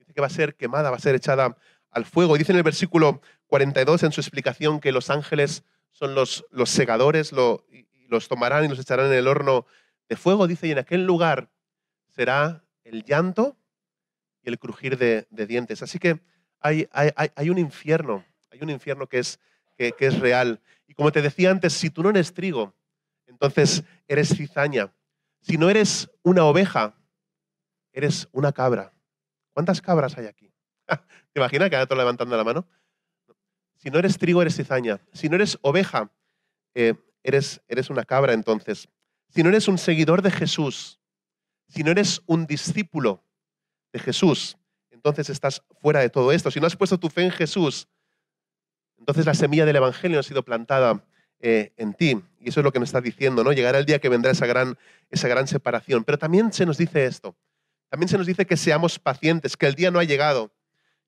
Dice que va a ser quemada, va a ser echada al fuego. Y dice en el versículo 42, en su explicación, que los ángeles son los, los segadores, y los tomarán y los echarán en el horno de fuego, dice, y en aquel lugar será el llanto y el crujir de, dientes. Así que hay, hay un infierno hay un infierno que es, que, es real. Y como te decía antes, si tú no eres trigo, entonces eres cizaña. Si no eres una oveja, eres una cabra. ¿Cuántas cabras hay aquí? ¿Te imaginas que ahora levantando la mano? Si no eres trigo, eres cizaña. Si no eres oveja, eh, eres, eres una cabra entonces. Si no eres un seguidor de Jesús, si no eres un discípulo de Jesús, entonces estás fuera de todo esto. Si no has puesto tu fe en Jesús, entonces la semilla del Evangelio ha sido plantada eh, en ti. Y eso es lo que me está diciendo, ¿no? Llegará el día que vendrá esa gran, esa gran separación. Pero también se nos dice esto. También se nos dice que seamos pacientes, que el día no ha llegado,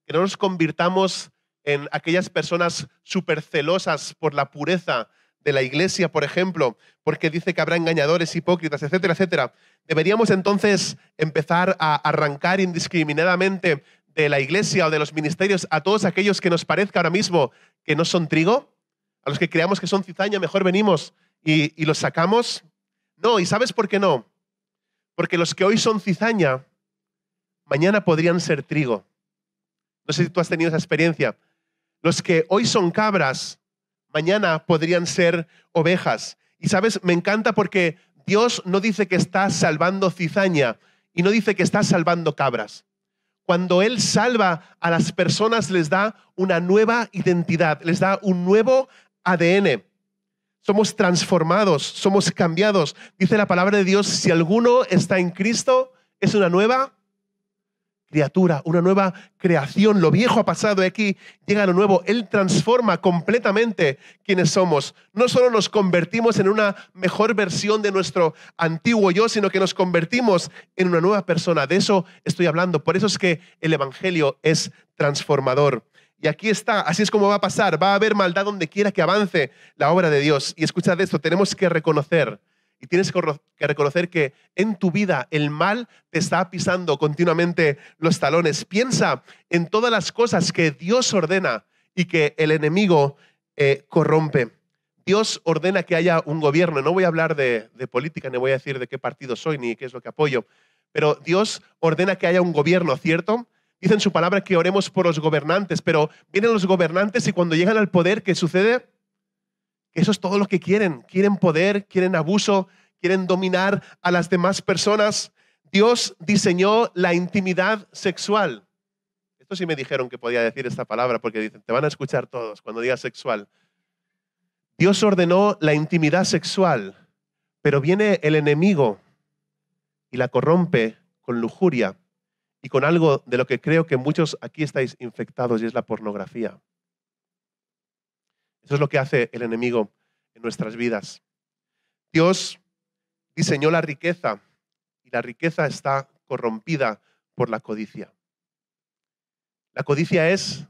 que no nos convirtamos en aquellas personas súper celosas por la pureza de la iglesia, por ejemplo, porque dice que habrá engañadores, hipócritas, etcétera, etcétera. Deberíamos entonces empezar a arrancar indiscriminadamente de la iglesia o de los ministerios a todos aquellos que nos parezca ahora mismo que no son trigo, a los que creamos que son cizaña, mejor venimos y, los sacamos. No, ¿y sabes por qué no? Porque los que hoy son cizaña, mañana podrían ser trigo. No sé si tú has tenido esa experiencia. Los que hoy son cabras, mañana podrían ser ovejas. Y sabes, me encanta porque Dios no dice que está salvando cizaña y no dice que está salvando cabras. Cuando Él salva a las personas, les da una nueva identidad, les da un nuevo ADN. Somos transformados, somos cambiados. Dice la palabra de Dios, si alguno está en Cristo, es una nueva una nueva creación. Lo viejo ha pasado y aquí, llega lo nuevo. Él transforma completamente quienes somos. No solo nos convertimos en una mejor versión de nuestro antiguo yo, sino que nos convertimos en una nueva persona. De eso estoy hablando. Por eso es que el Evangelio es transformador. Y aquí está, así es como va a pasar. Va a haber maldad donde quiera que avance la obra de Dios. Y escuchad esto, tenemos que reconocer y tienes que reconocer que en tu vida el mal te está pisando continuamente los talones. Piensa en todas las cosas que Dios ordena y que el enemigo eh, corrompe. Dios ordena que haya un gobierno. No voy a hablar de, de, política, ni voy a decir de qué partido soy, ni qué es lo que apoyo, pero Dios ordena que haya un gobierno, ¿cierto? Dice en su palabra que oremos por los gobernantes, pero vienen los gobernantes y cuando llegan al poder, ¿qué sucede? Eso es todo lo que quieren. Quieren poder, quieren abuso, quieren dominar a las demás personas. Dios diseñó la intimidad sexual. Esto sí me dijeron que podía decir esta palabra porque dicen, te van a escuchar todos cuando diga sexual. Dios ordenó la intimidad sexual, pero viene el enemigo y la corrompe con lujuria y con algo de lo que creo que muchos aquí estáis infectados y es la pornografía. Eso es lo que hace el enemigo en nuestras vidas. Dios diseñó la riqueza y la riqueza está corrompida por la codicia. La codicia es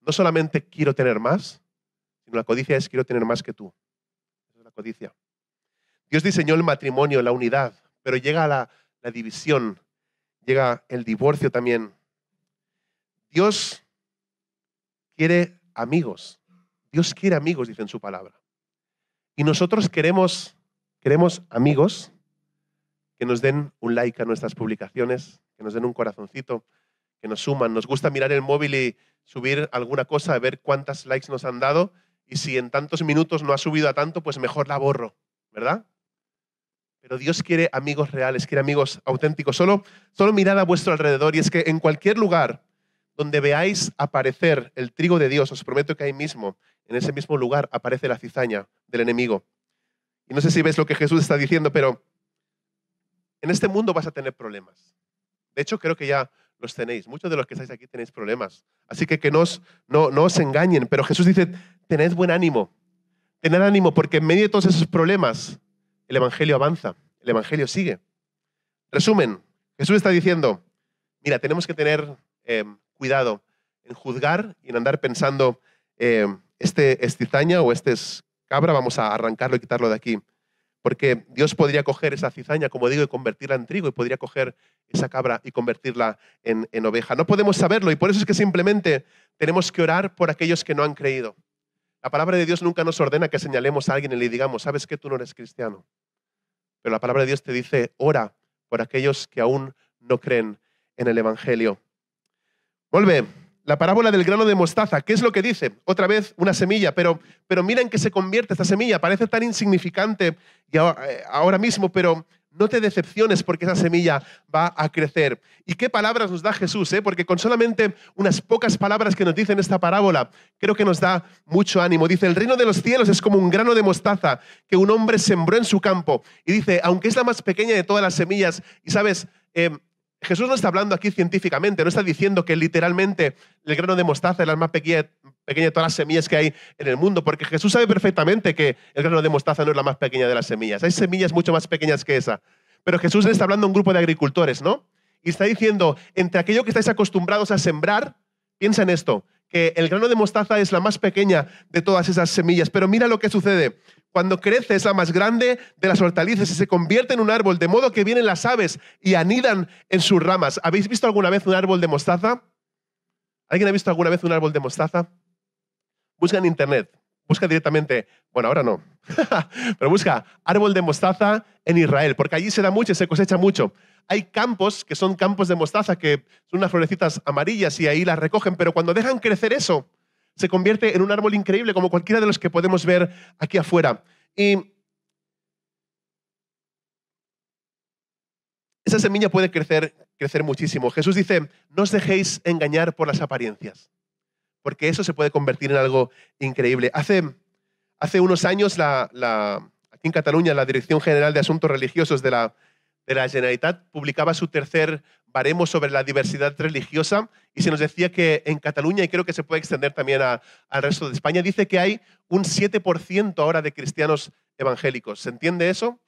no solamente quiero tener más, sino la codicia es quiero tener más que tú. es la codicia. Dios diseñó el matrimonio, la unidad, pero llega la división, llega el divorcio también. Dios quiere amigos. Dios quiere amigos, dice en su palabra. Y nosotros queremos, queremos amigos que nos den un like a nuestras publicaciones, que nos den un corazoncito, que nos suman. Nos gusta mirar el móvil y subir alguna cosa, a ver cuántas likes nos han dado. Y si en tantos minutos no ha subido a tanto, pues mejor la borro, ¿verdad? Pero Dios quiere amigos reales, quiere amigos auténticos. Solo, solo mirad a vuestro alrededor y es que en cualquier lugar donde veáis aparecer el trigo de Dios, os prometo que ahí mismo, en ese mismo lugar, aparece la cizaña del enemigo. Y no sé si ves lo que Jesús está diciendo, pero en este mundo vas a tener problemas. De hecho, creo que ya los tenéis. Muchos de los que estáis aquí tenéis problemas. Así que que no os, no, os engañen. Pero Jesús dice, tened buen ánimo. Tened ánimo porque en medio de todos esos problemas el Evangelio avanza, el Evangelio sigue. Resumen, Jesús está diciendo, mira, tenemos que tener eh, cuidado en juzgar y en andar pensando, eh, este es cizaña o este es cabra, vamos a arrancarlo y quitarlo de aquí. Porque Dios podría coger esa cizaña, como digo, y convertirla en trigo, y podría coger esa cabra y convertirla en oveja. No podemos saberlo, y por eso es que simplemente tenemos que orar por aquellos que no han creído. La palabra de Dios nunca nos ordena que señalemos a alguien y le digamos, sabes que tú no eres cristiano. Pero la palabra de Dios te dice, ora por aquellos que aún no creen en el Evangelio. Vuelve la parábola del grano de mostaza, ¿qué es lo que dice? Otra vez una semilla, pero, pero mira en qué se convierte esta semilla, parece tan insignificante y eh, ahora mismo, pero no te decepciones porque esa semilla va a crecer. ¿Y qué palabras nos da Jesús? Eh? Porque con solamente unas pocas palabras que nos dice en esta parábola, creo que nos da mucho ánimo. Dice, el reino de los cielos es como un grano de mostaza que un hombre sembró en su campo. Y dice, aunque es la más pequeña de todas las semillas, y sabes, em, Jesús no está hablando aquí científicamente, no está diciendo que literalmente el grano de mostaza es la más pequeña, de todas las semillas que hay en el mundo, porque Jesús sabe perfectamente que el grano de mostaza no es la más pequeña de las semillas. Hay semillas mucho más pequeñas que esa. Pero Jesús le está hablando a un grupo de agricultores, ¿no? Y está diciendo, entre aquello que estáis acostumbrados a sembrar, piensa en esto, que el grano de mostaza es la más pequeña de todas esas semillas. Pero mira lo que sucede. Cuando crece es la más grande de las hortalizas y se convierte en un árbol, de modo que vienen las aves y anidan en sus ramas. ¿Habéis visto alguna vez un árbol de mostaza? ¿Alguien ha visto alguna vez un árbol de mostaza? Busca en internet, busca directamente, bueno, ahora no, pero busca árbol de mostaza en Israel, porque allí se da mucho y se cosecha mucho. Hay campos que son campos de mostaza, que son unas florecitas amarillas y ahí las recogen, pero cuando dejan crecer eso, se convierte en un árbol increíble como cualquiera de los que podemos ver aquí afuera. Y esa semilla puede crecer, crecer muchísimo. Jesús dice, no os dejéis engañar por las apariencias, porque eso se puede convertir en algo increíble. Hace, hace unos años, la, aquí en Cataluña, la Dirección General de Asuntos Religiosos de la, de la Generalitat publicaba su tercer paremos sobre la diversidad religiosa y se nos decía que en Cataluña, y creo que se puede extender también al resto de España, dice que hay un 7% ahora de cristianos evangélicos. ¿Se entiende eso?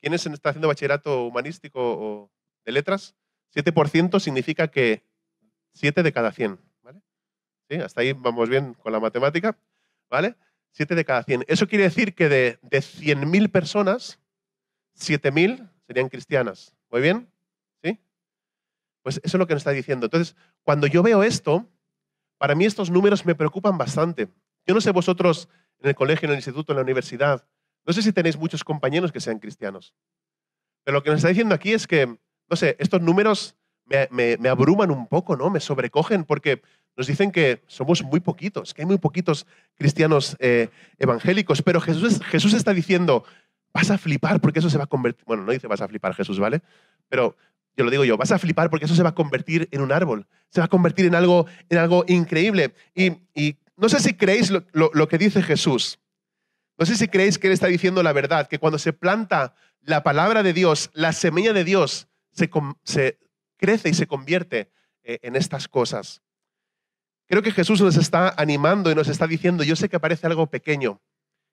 ¿Quiénes están haciendo bachillerato humanístico o de letras? 7% significa que 7 de cada 100. ¿vale? ¿Sí? Hasta ahí vamos bien con la matemática. ¿vale? 7 de cada 100. Eso quiere decir que de, de 100.000 personas, 7.000 serían cristianas. ¿Muy bien? Pues eso es lo que nos está diciendo. Entonces, cuando yo veo esto, para mí estos números me preocupan bastante. Yo no sé vosotros en el colegio, en el instituto, en la universidad, no sé si tenéis muchos compañeros que sean cristianos. Pero lo que nos está diciendo aquí es que, no sé, estos números me, abruman un poco, ¿no? Me sobrecogen porque nos dicen que somos muy poquitos, que hay muy poquitos cristianos eh, evangélicos. Pero Jesús, Jesús está diciendo, vas a flipar porque eso se va a convertir. Bueno, no dice vas a flipar Jesús, ¿vale? Pero yo lo digo yo, vas a flipar porque eso se va a convertir en un árbol, se va a convertir en algo, en algo increíble. Y, no sé si creéis lo, que dice Jesús. No sé si creéis que Él está diciendo la verdad, que cuando se planta la palabra de Dios, la semilla de Dios, se, crece y se convierte eh, en estas cosas. Creo que Jesús nos está animando y nos está diciendo, yo sé que parece algo pequeño,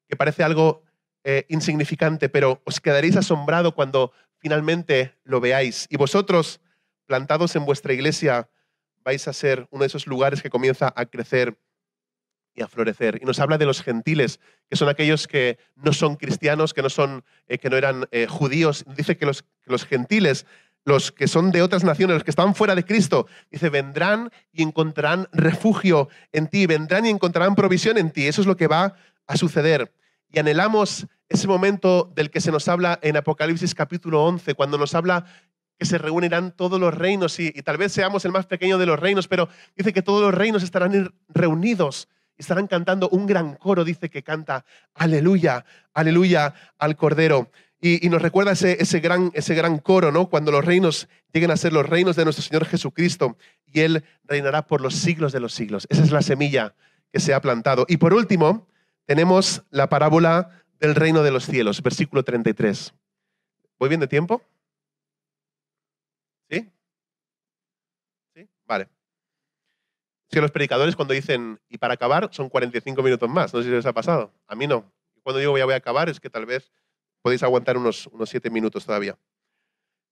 que parece algo eh, insignificante, pero os quedaréis asombrado cuando finalmente lo veáis. Y vosotros, plantados en vuestra iglesia, vais a ser uno de esos lugares que comienza a crecer y a florecer. Y nos habla de los gentiles, que son aquellos que no son cristianos, que no, son, eh, que no eran eh, judíos. Dice que los, los gentiles, los que son de otras naciones, los que están fuera de Cristo, dice, vendrán y encontrarán refugio en ti, vendrán y encontrarán provisión en ti. Eso es lo que va a suceder. Y anhelamos ese momento del que se nos habla en Apocalipsis capítulo 11, cuando nos habla que se reunirán todos los reinos y, tal vez seamos el más pequeño de los reinos, pero dice que todos los reinos estarán reunidos y estarán cantando un gran coro, dice que canta aleluya, aleluya al Cordero. Y, nos recuerda ese, gran, ese gran coro, ¿no? Cuando los reinos lleguen a ser los reinos de nuestro Señor Jesucristo y Él reinará por los siglos de los siglos. Esa es la semilla que se ha plantado. Y por último, tenemos la parábola del reino de los cielos, versículo 33. ¿Voy bien de tiempo? ¿Sí? ¿Sí? Vale. Si los predicadores cuando dicen, y para acabar, son 45 minutos más. No sé si les ha pasado. A mí no. Cuando digo ya voy a acabar, es que tal vez podéis aguantar unos, unos 7 minutos todavía.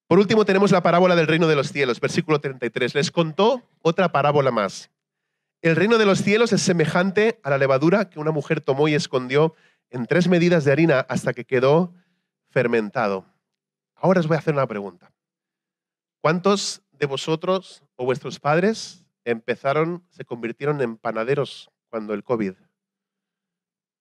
Por último, tenemos la parábola del reino de los cielos, versículo 33. Les contó otra parábola más. El reino de los cielos es semejante a la levadura que una mujer tomó y escondió en tres medidas de harina hasta que quedó fermentado. Ahora os voy a hacer una pregunta. ¿Cuántos de vosotros o vuestros padres empezaron, se convirtieron en panaderos cuando el COVID?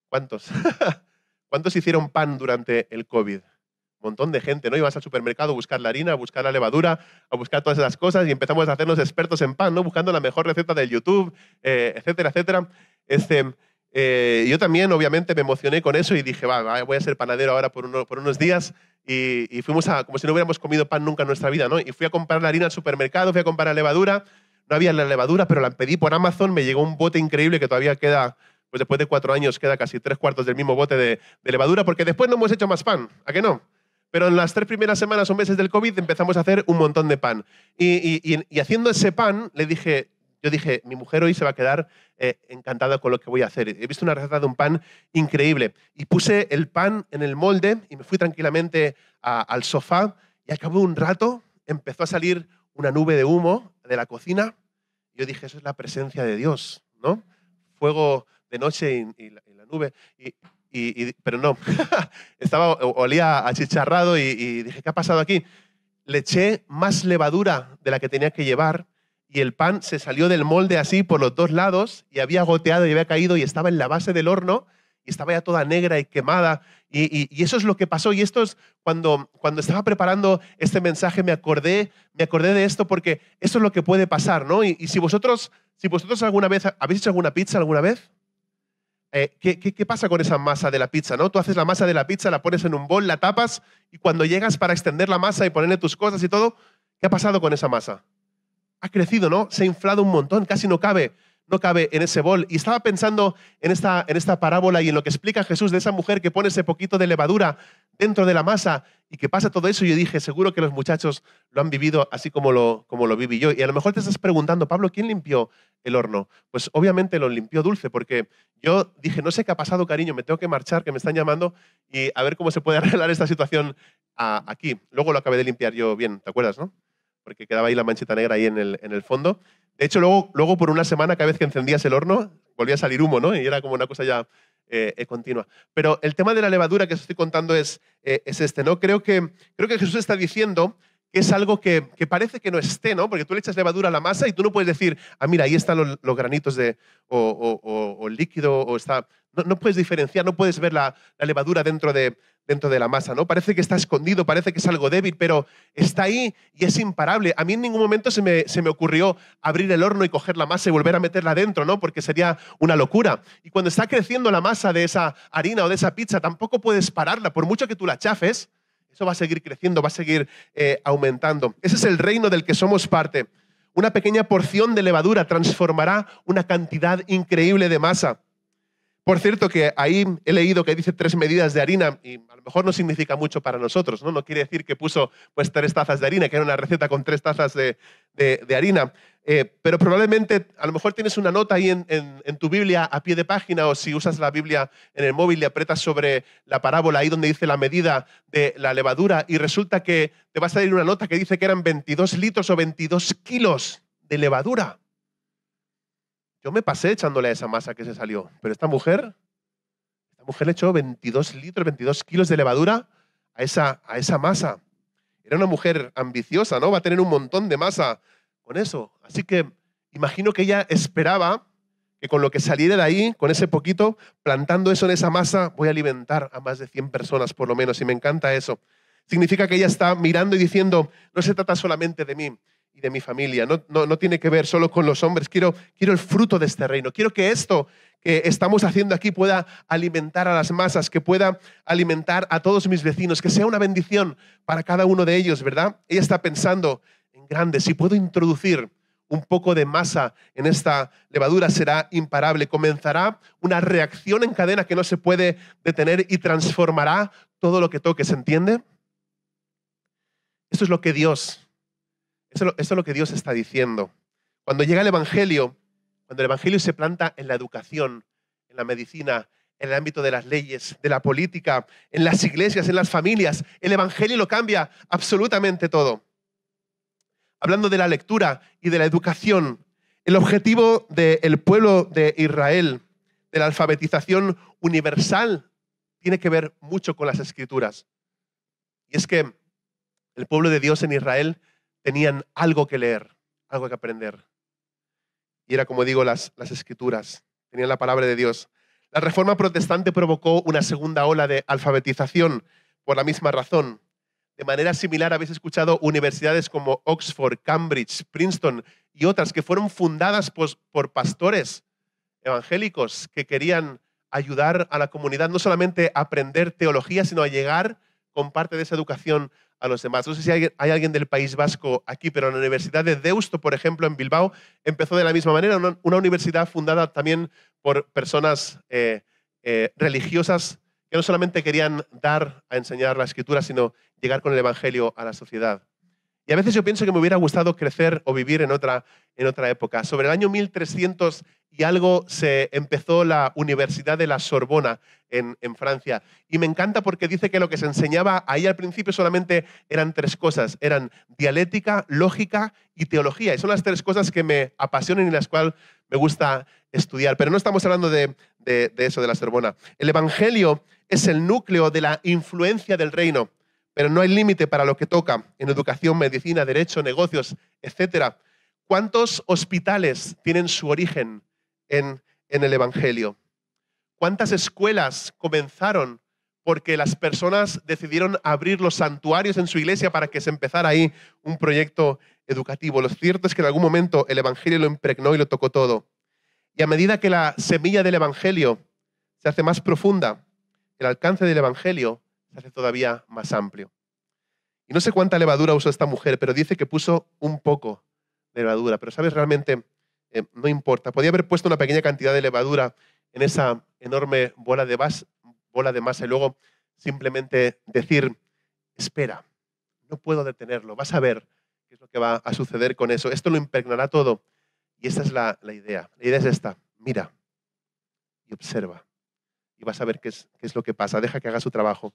¿Cuántos? ¿Cuántos hicieron pan durante el COVID? Un montón de gente, ¿no? Ibas al supermercado a buscar la harina, a buscar la levadura, a buscar todas esas cosas y empezamos a hacernos expertos en pan, ¿no? Buscando la mejor receta del YouTube, eh, etcétera, etcétera. Este, eh, yo también, obviamente, me emocioné con eso y dije, va, voy a ser panadero ahora por, unos días. Y, fuimos a, como si no hubiéramos comido pan nunca en nuestra vida, ¿no? Y fui a comprar la harina al supermercado, fui a comprar la levadura. No había la levadura, pero la pedí por Amazon. Me llegó un bote increíble que todavía queda, pues después de cuatro años, queda casi tres cuartos del mismo bote de, levadura, porque después no hemos hecho más pan, ¿a qué no? Pero en las tres primeras semanas o meses del COVID empezamos a hacer un montón de pan. y haciendo ese pan, le dije, yo dije, mi mujer hoy se va a quedar eh, encantada con lo que voy a hacer. He visto una receta de un pan increíble. Y puse el pan en el molde y me fui tranquilamente al sofá y acabó un rato, empezó a salir una nube de humo de la cocina. Yo dije, eso es la presencia de Dios, ¿no? Fuego de noche y, la, nube. Y, pero no, estaba olía achicharrado y, y dije, ¿qué ha pasado aquí? Le eché más levadura de la que tenía que llevar y el pan se salió del molde así por los dos lados y había goteado y había caído y estaba en la base del horno y estaba ya toda negra y quemada. Y, eso es lo que pasó. Y esto es cuando, estaba preparando este mensaje, me acordé, me acordé de esto porque eso es lo que puede pasar, ¿no? Y, si, vosotros, si vosotros alguna vez, ¿habéis hecho alguna pizza alguna vez? Eh, ¿qué, qué, pasa con esa masa de la pizza? ¿no? Tú haces la masa de la pizza, la pones en un bol, la tapas y cuando llegas para extender la masa y ponerle tus cosas y todo, ¿qué ha pasado con esa masa? ha crecido, ¿no? Se ha inflado un montón, casi no cabe, no cabe en ese bol. Y estaba pensando en esta, en esta parábola y en lo que explica Jesús de esa mujer que pone ese poquito de levadura dentro de la masa y que pasa todo eso. Y yo dije, seguro que los muchachos lo han vivido así como lo, como lo viví yo. Y a lo mejor te estás preguntando, Pablo, ¿quién limpió el horno? Pues obviamente lo limpió Dulce, porque yo dije, no sé qué ha pasado, cariño, me tengo que marchar, que me están llamando y a ver cómo se puede arreglar esta situación ah, aquí. Luego lo acabé de limpiar yo bien, ¿te acuerdas, no? porque quedaba ahí la manchita negra ahí en el, en el fondo. De hecho, luego, luego por una semana, cada vez que encendías el horno, volvía a salir humo, ¿no? Y era como una cosa ya eh, eh, continua. Pero el tema de la levadura que os estoy contando es, eh, es este, ¿no? Creo que, creo que Jesús está diciendo que es algo que, que, parece que no esté, ¿no? Porque tú le echas levadura a la masa y tú no puedes decir, ah, mira, ahí están los, granitos de, o, o, líquido, o está... No, no, puedes diferenciar, no puedes ver la levadura dentro de, dentro de la masa, ¿no? Parece que está escondido, parece que es algo débil, pero está ahí y es imparable. A mí en ningún momento se me, ocurrió abrir el horno y coger la masa y volver a meterla dentro, ¿no? Porque sería una locura. Y cuando está creciendo la masa de esa harina o de esa pizza, tampoco puedes pararla, por mucho que tú la chafes, eso va a seguir creciendo, va a seguir eh, aumentando. Ese es el reino del que somos parte. Una pequeña porción de levadura transformará una cantidad increíble de masa. Por cierto, que ahí he leído que dice tres medidas de harina y a lo mejor no significa mucho para nosotros, ¿no? No quiere decir que puso pues tres tazas de harina, que era una receta con tres tazas de, harina. Eh, pero probablemente, a lo mejor tienes una nota ahí en, tu Biblia a pie de página o si usas la Biblia en el móvil y apretas sobre la parábola ahí donde dice la medida de la levadura y resulta que te va a salir una nota que dice que eran 22 litros o 22 kilos de levadura. Yo me pasé echándole a esa masa que se salió, pero esta mujer, esta mujer le echó 22 litros, 22 kilos de levadura a esa, a esa masa. Era una mujer ambiciosa, ¿no? Va a tener un montón de masa con eso. Así que imagino que ella esperaba que con lo que saliera de ahí, con ese poquito, plantando eso en esa masa, voy a alimentar a más de 100 personas por lo menos, y me encanta eso. Significa que ella está mirando y diciendo, no se trata solamente de mí, y de mi familia. No, no, no, tiene que ver solo con los hombres. Quiero, quiero el fruto de este reino. Quiero que esto que estamos haciendo aquí pueda alimentar a las masas, que pueda alimentar a todos mis vecinos, que sea una bendición para cada uno de ellos, ¿verdad? Ella está pensando en grande. Si puedo introducir un poco de masa en esta levadura será imparable. Comenzará una reacción en cadena que no se puede detener y transformará todo lo que toque se ¿entiende? Esto es lo que Dios eso, es lo que Dios está diciendo. Cuando llega el Evangelio, cuando el Evangelio se planta en la educación, en la medicina, en el ámbito de las leyes, de la política, en las iglesias, en las familias, el Evangelio lo cambia absolutamente todo. Hablando de la lectura y de la educación, el objetivo del pueblo de Israel, de la alfabetización universal, tiene que ver mucho con las escrituras. Y es que el pueblo de Dios en Israel tenían algo que leer, algo que aprender. Y era, como digo, las, las escrituras, tenían la palabra de Dios. La reforma protestante provocó una segunda ola de alfabetización por la misma razón. De manera similar habéis escuchado universidades como Oxford, Cambridge, Princeton y otras que fueron fundadas por pastores evangélicos que querían ayudar a la comunidad no solamente a aprender teología, sino a llegar con parte de esa educación a los demás. No sé si hay, alguien del País Vasco aquí, pero la Universidad de Deusto, por ejemplo, en Bilbao, empezó de la misma manera, una, universidad fundada también por personas eh, eh, religiosas que no solamente querían dar a enseñar la escritura, sino llegar con el Evangelio a la sociedad. Y a veces yo pienso que me hubiera gustado crecer o vivir en otra, en otra época. Sobre el año 1300 y algo se empezó la Universidad de la Sorbona en, Francia. Y me encanta porque dice que lo que se enseñaba ahí al principio solamente eran tres cosas. Eran dialéctica, lógica y teología. Y son las tres cosas que me apasionan y las cuales me gusta estudiar. Pero no estamos hablando de eso, de la Sorbona. El Evangelio es el núcleo de la influencia del reino pero no hay límite para lo que toca en educación, medicina, derecho, negocios, etc. ¿Cuántos hospitales tienen su origen en, en el Evangelio? ¿Cuántas escuelas comenzaron porque las personas decidieron abrir los santuarios en su iglesia para que se empezara ahí un proyecto educativo? Lo cierto es que en algún momento el Evangelio lo impregnó y lo tocó todo. Y a medida que la semilla del Evangelio se hace más profunda, el alcance del Evangelio se hace todavía más amplio. Y no sé cuánta levadura usó esta mujer, pero dice que puso un poco de levadura. Pero sabes, realmente eh, no importa. Podía haber puesto una pequeña cantidad de levadura en esa enorme bola de, masa y luego simplemente decir, espera, no puedo detenerlo, vas a ver qué es lo que va a suceder con eso. Esto lo impregnará todo. Y esa es la, idea. La idea es esta, mira y observa. Y vas a ver qué es lo que pasa. Deja que haga su trabajo.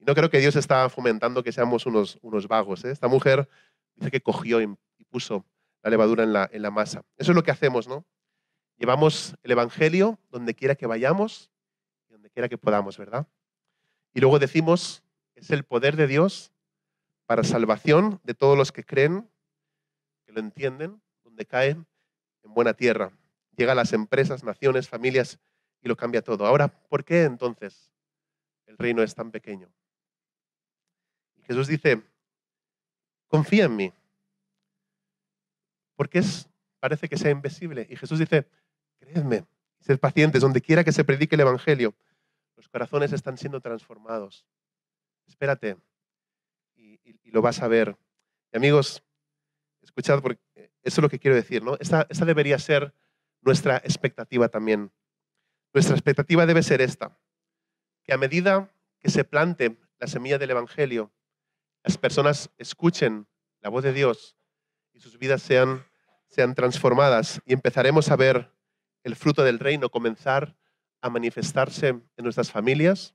Y no creo que Dios está fomentando que seamos unos, unos vagos. ¿eh? Esta mujer dice que cogió y, puso la levadura en la, en la masa. Eso es lo que hacemos, ¿no? Llevamos el Evangelio donde quiera que vayamos y donde quiera que podamos, ¿verdad? Y luego decimos, es el poder de Dios para salvación de todos los que creen, que lo entienden, donde caen en buena tierra. Llega a las empresas, naciones, familias y lo cambia todo. Ahora, ¿por qué entonces el reino es tan pequeño? Jesús dice, confía en mí, porque es, parece que sea invisible. Y Jesús dice, creedme, sed pacientes, donde quiera que se predique el Evangelio, los corazones están siendo transformados. Espérate y, lo vas a ver. Y amigos, escuchad, porque eh, eso es lo que quiero decir, ¿no? esta debería ser nuestra expectativa también. Nuestra expectativa debe ser esta, que a medida que se plante la semilla del Evangelio, las personas escuchen la voz de Dios y sus vidas sean, transformadas y empezaremos a ver el fruto del reino comenzar a manifestarse en nuestras familias,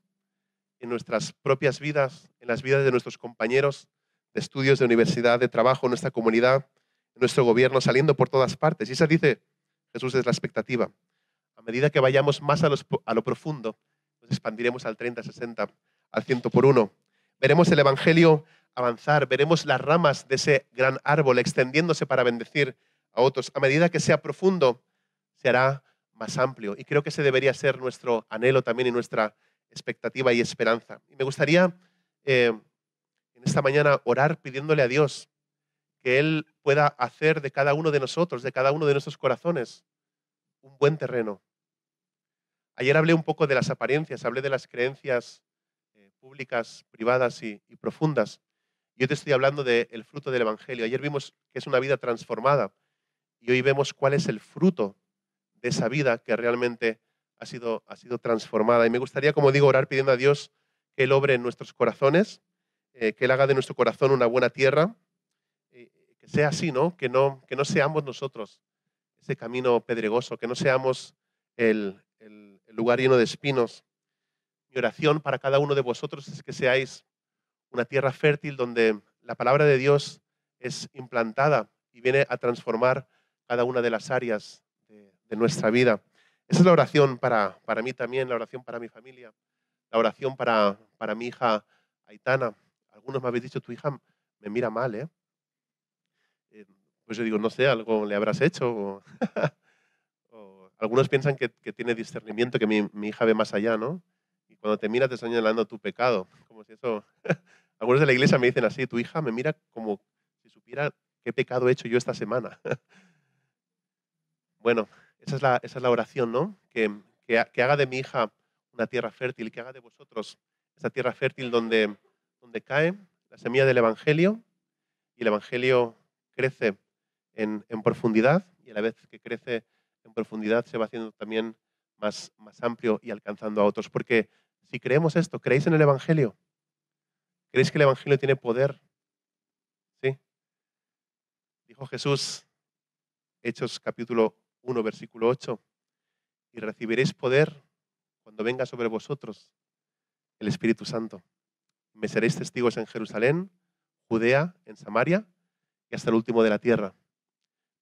en nuestras propias vidas, en las vidas de nuestros compañeros de estudios, de universidad, de trabajo, en nuestra comunidad, en nuestro gobierno, saliendo por todas partes. Y esa dice Jesús es la expectativa. A medida que vayamos más a, lo profundo, nos expandiremos al 30, 60, al 100 por uno. Veremos el Evangelio avanzar, veremos las ramas de ese gran árbol extendiéndose para bendecir a otros. A medida que sea profundo, se hará más amplio. Y creo que ese debería ser nuestro anhelo también y nuestra expectativa y esperanza. Y me gustaría eh, en esta mañana orar pidiéndole a Dios que Él pueda hacer de cada uno de nosotros, de cada uno de nuestros corazones, un buen terreno. Ayer hablé un poco de las apariencias, hablé de las creencias públicas, privadas y, profundas. Yo te estoy hablando del fruto del Evangelio. Ayer vimos que es una vida transformada y hoy vemos cuál es el fruto de esa vida que realmente ha sido, ha sido transformada. Y me gustaría, como digo, orar pidiendo a Dios que Él obre en nuestros corazones, eh, que Él haga de nuestro corazón una buena tierra, eh, que sea así, ¿no? Que, ¿no? que no seamos nosotros ese camino pedregoso, que no seamos el, el, el lugar lleno de espinos, oración para cada uno de vosotros es que seáis una tierra fértil donde la palabra de Dios es implantada y viene a transformar cada una de las áreas de, nuestra vida. Esa es la oración para, para, mí también, la oración para mi familia, la oración para, para mi hija Aitana. Algunos me habéis dicho, tu hija me mira mal, ¿eh? eh pues yo digo, no sé, algo le habrás hecho. algunos piensan que, tiene discernimiento, que mi, mi hija ve más allá, ¿no? Cuando te mira, te está señalando tu pecado. Como si eso. Algunos de la iglesia me dicen así: tu hija me mira como si supiera qué pecado he hecho yo esta semana. bueno, esa es la, esa es la oración, ¿no? Que, que, haga de mi hija una tierra fértil, que haga de vosotros esa tierra fértil donde, donde cae la semilla del Evangelio y el Evangelio crece en, en, profundidad y a la vez que crece en profundidad se va haciendo también más, más amplio y alcanzando a otros. Porque si creemos esto, ¿creéis en el Evangelio? ¿Creéis que el Evangelio tiene poder? ¿Sí? Dijo Jesús, Hechos capítulo 1, versículo 8, y recibiréis poder cuando venga sobre vosotros el Espíritu Santo. Me seréis testigos en Jerusalén, Judea, en Samaria y hasta el último de la tierra.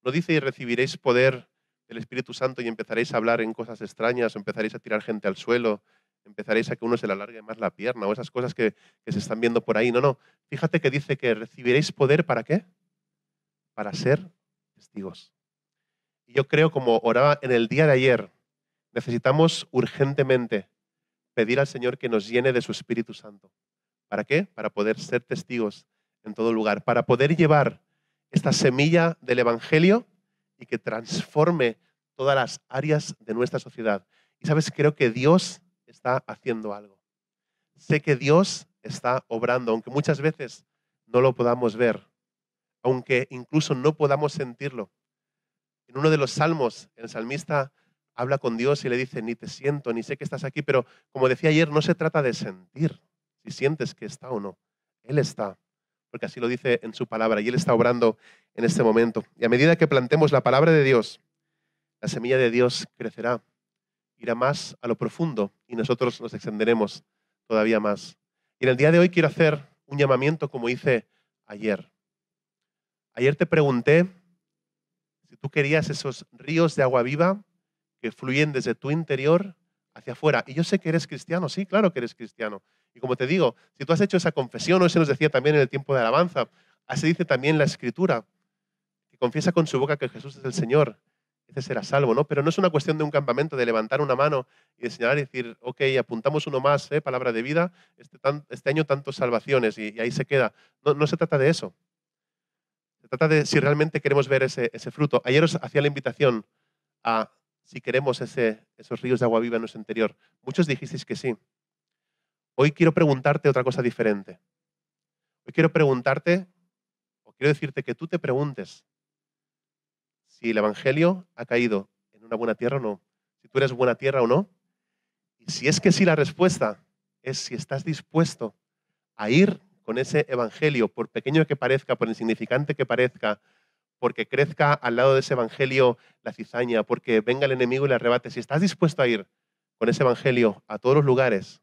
No dice y recibiréis poder del Espíritu Santo y empezaréis a hablar en cosas extrañas, o empezaréis a tirar gente al suelo, empezaréis a que uno se le alargue más la pierna o esas cosas que, se están viendo por ahí. No, no. Fíjate que dice que recibiréis poder para qué? Para ser testigos. Y yo creo, como oraba en el día de ayer, necesitamos urgentemente pedir al Señor que nos llene de su Espíritu Santo. ¿Para qué? Para poder ser testigos en todo lugar, para poder llevar esta semilla del Evangelio y que transforme todas las áreas de nuestra sociedad. Y sabes, creo que Dios está haciendo algo. Sé que Dios está obrando, aunque muchas veces no lo podamos ver, aunque incluso no podamos sentirlo. En uno de los salmos, el salmista habla con Dios y le dice, ni te siento, ni sé que estás aquí, pero como decía ayer, no se trata de sentir si sientes que está o no. Él está, porque así lo dice en su palabra, y Él está obrando en este momento. Y a medida que plantemos la palabra de Dios, la semilla de Dios crecerá irá más a lo profundo y nosotros nos extenderemos todavía más. Y en el día de hoy quiero hacer un llamamiento como hice ayer. Ayer te pregunté si tú querías esos ríos de agua viva que fluyen desde tu interior hacia afuera. Y yo sé que eres cristiano, sí, claro que eres cristiano. Y como te digo, si tú has hecho esa confesión, hoy se nos decía también en el tiempo de alabanza, así dice también la Escritura, que confiesa con su boca que Jesús es el Señor será salvo, ¿no? Pero no es una cuestión de un campamento, de levantar una mano y de señalar y decir, ok, apuntamos uno más, ¿eh? palabra de vida, este, este, año tantas salvaciones y, ahí se queda. No, se trata de eso. Se trata de si realmente queremos ver ese, fruto. Ayer os hacía la invitación a si queremos esos ríos de agua viva en nuestro interior. Muchos dijisteis que sí. Hoy quiero preguntarte otra cosa diferente. Hoy quiero preguntarte, o quiero decirte que tú te preguntes, el Evangelio ha caído en una buena tierra o no, si tú eres buena tierra o no. Y si es que sí, la respuesta es si estás dispuesto a ir con ese Evangelio, por pequeño que parezca, por insignificante que parezca, porque crezca al lado de ese Evangelio la cizaña, porque venga el enemigo y le arrebate, si estás dispuesto a ir con ese Evangelio a todos los lugares,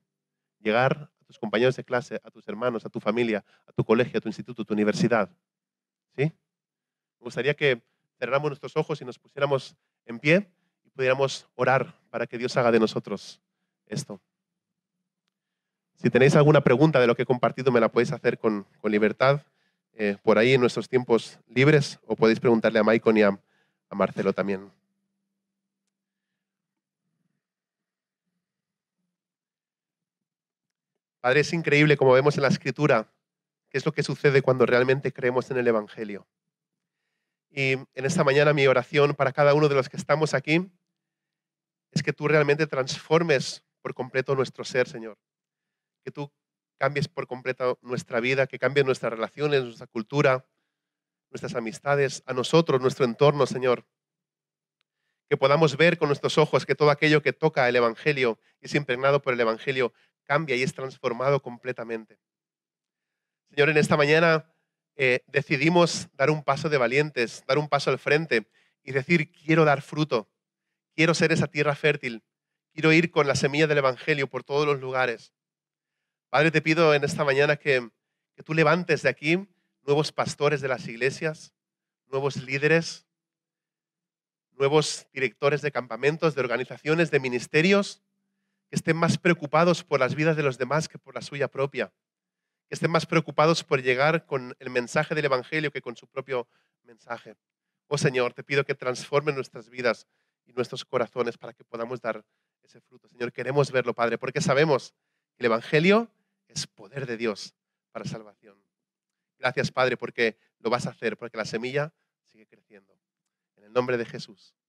llegar a tus compañeros de clase, a tus hermanos, a tu familia, a tu colegio, a tu instituto, a tu universidad. ¿Sí? Me gustaría que cerráramos nuestros ojos y nos pusiéramos en pie y pudiéramos orar para que Dios haga de nosotros esto. Si tenéis alguna pregunta de lo que he compartido, me la podéis hacer con, libertad eh, por ahí en nuestros tiempos libres o podéis preguntarle a Maicon y a, a Marcelo también. Padre, es increíble como vemos en la escritura qué es lo que sucede cuando realmente creemos en el Evangelio. Y en esta mañana mi oración para cada uno de los que estamos aquí es que tú realmente transformes por completo nuestro ser, Señor. Que tú cambies por completo nuestra vida, que cambies nuestras relaciones, nuestra cultura, nuestras amistades, a nosotros, nuestro entorno, Señor. Que podamos ver con nuestros ojos que todo aquello que toca el Evangelio y es impregnado por el Evangelio cambia y es transformado completamente. Señor, en esta mañana eh, decidimos dar un paso de valientes, dar un paso al frente y decir, quiero dar fruto, quiero ser esa tierra fértil, quiero ir con la semilla del Evangelio por todos los lugares. Padre, te pido en esta mañana que tú levantes de aquí nuevos pastores de las iglesias, nuevos líderes, nuevos directores de campamentos, de organizaciones, de ministerios, que estén más preocupados por las vidas de los demás que por la suya propia que estén más preocupados por llegar con el mensaje del Evangelio que con su propio mensaje. Oh Señor, te pido que transforme nuestras vidas y nuestros corazones para que podamos dar ese fruto. Señor, queremos verlo, Padre, porque sabemos que el Evangelio es poder de Dios para salvación. Gracias, Padre, porque lo vas a hacer, porque la semilla sigue creciendo. En el nombre de Jesús.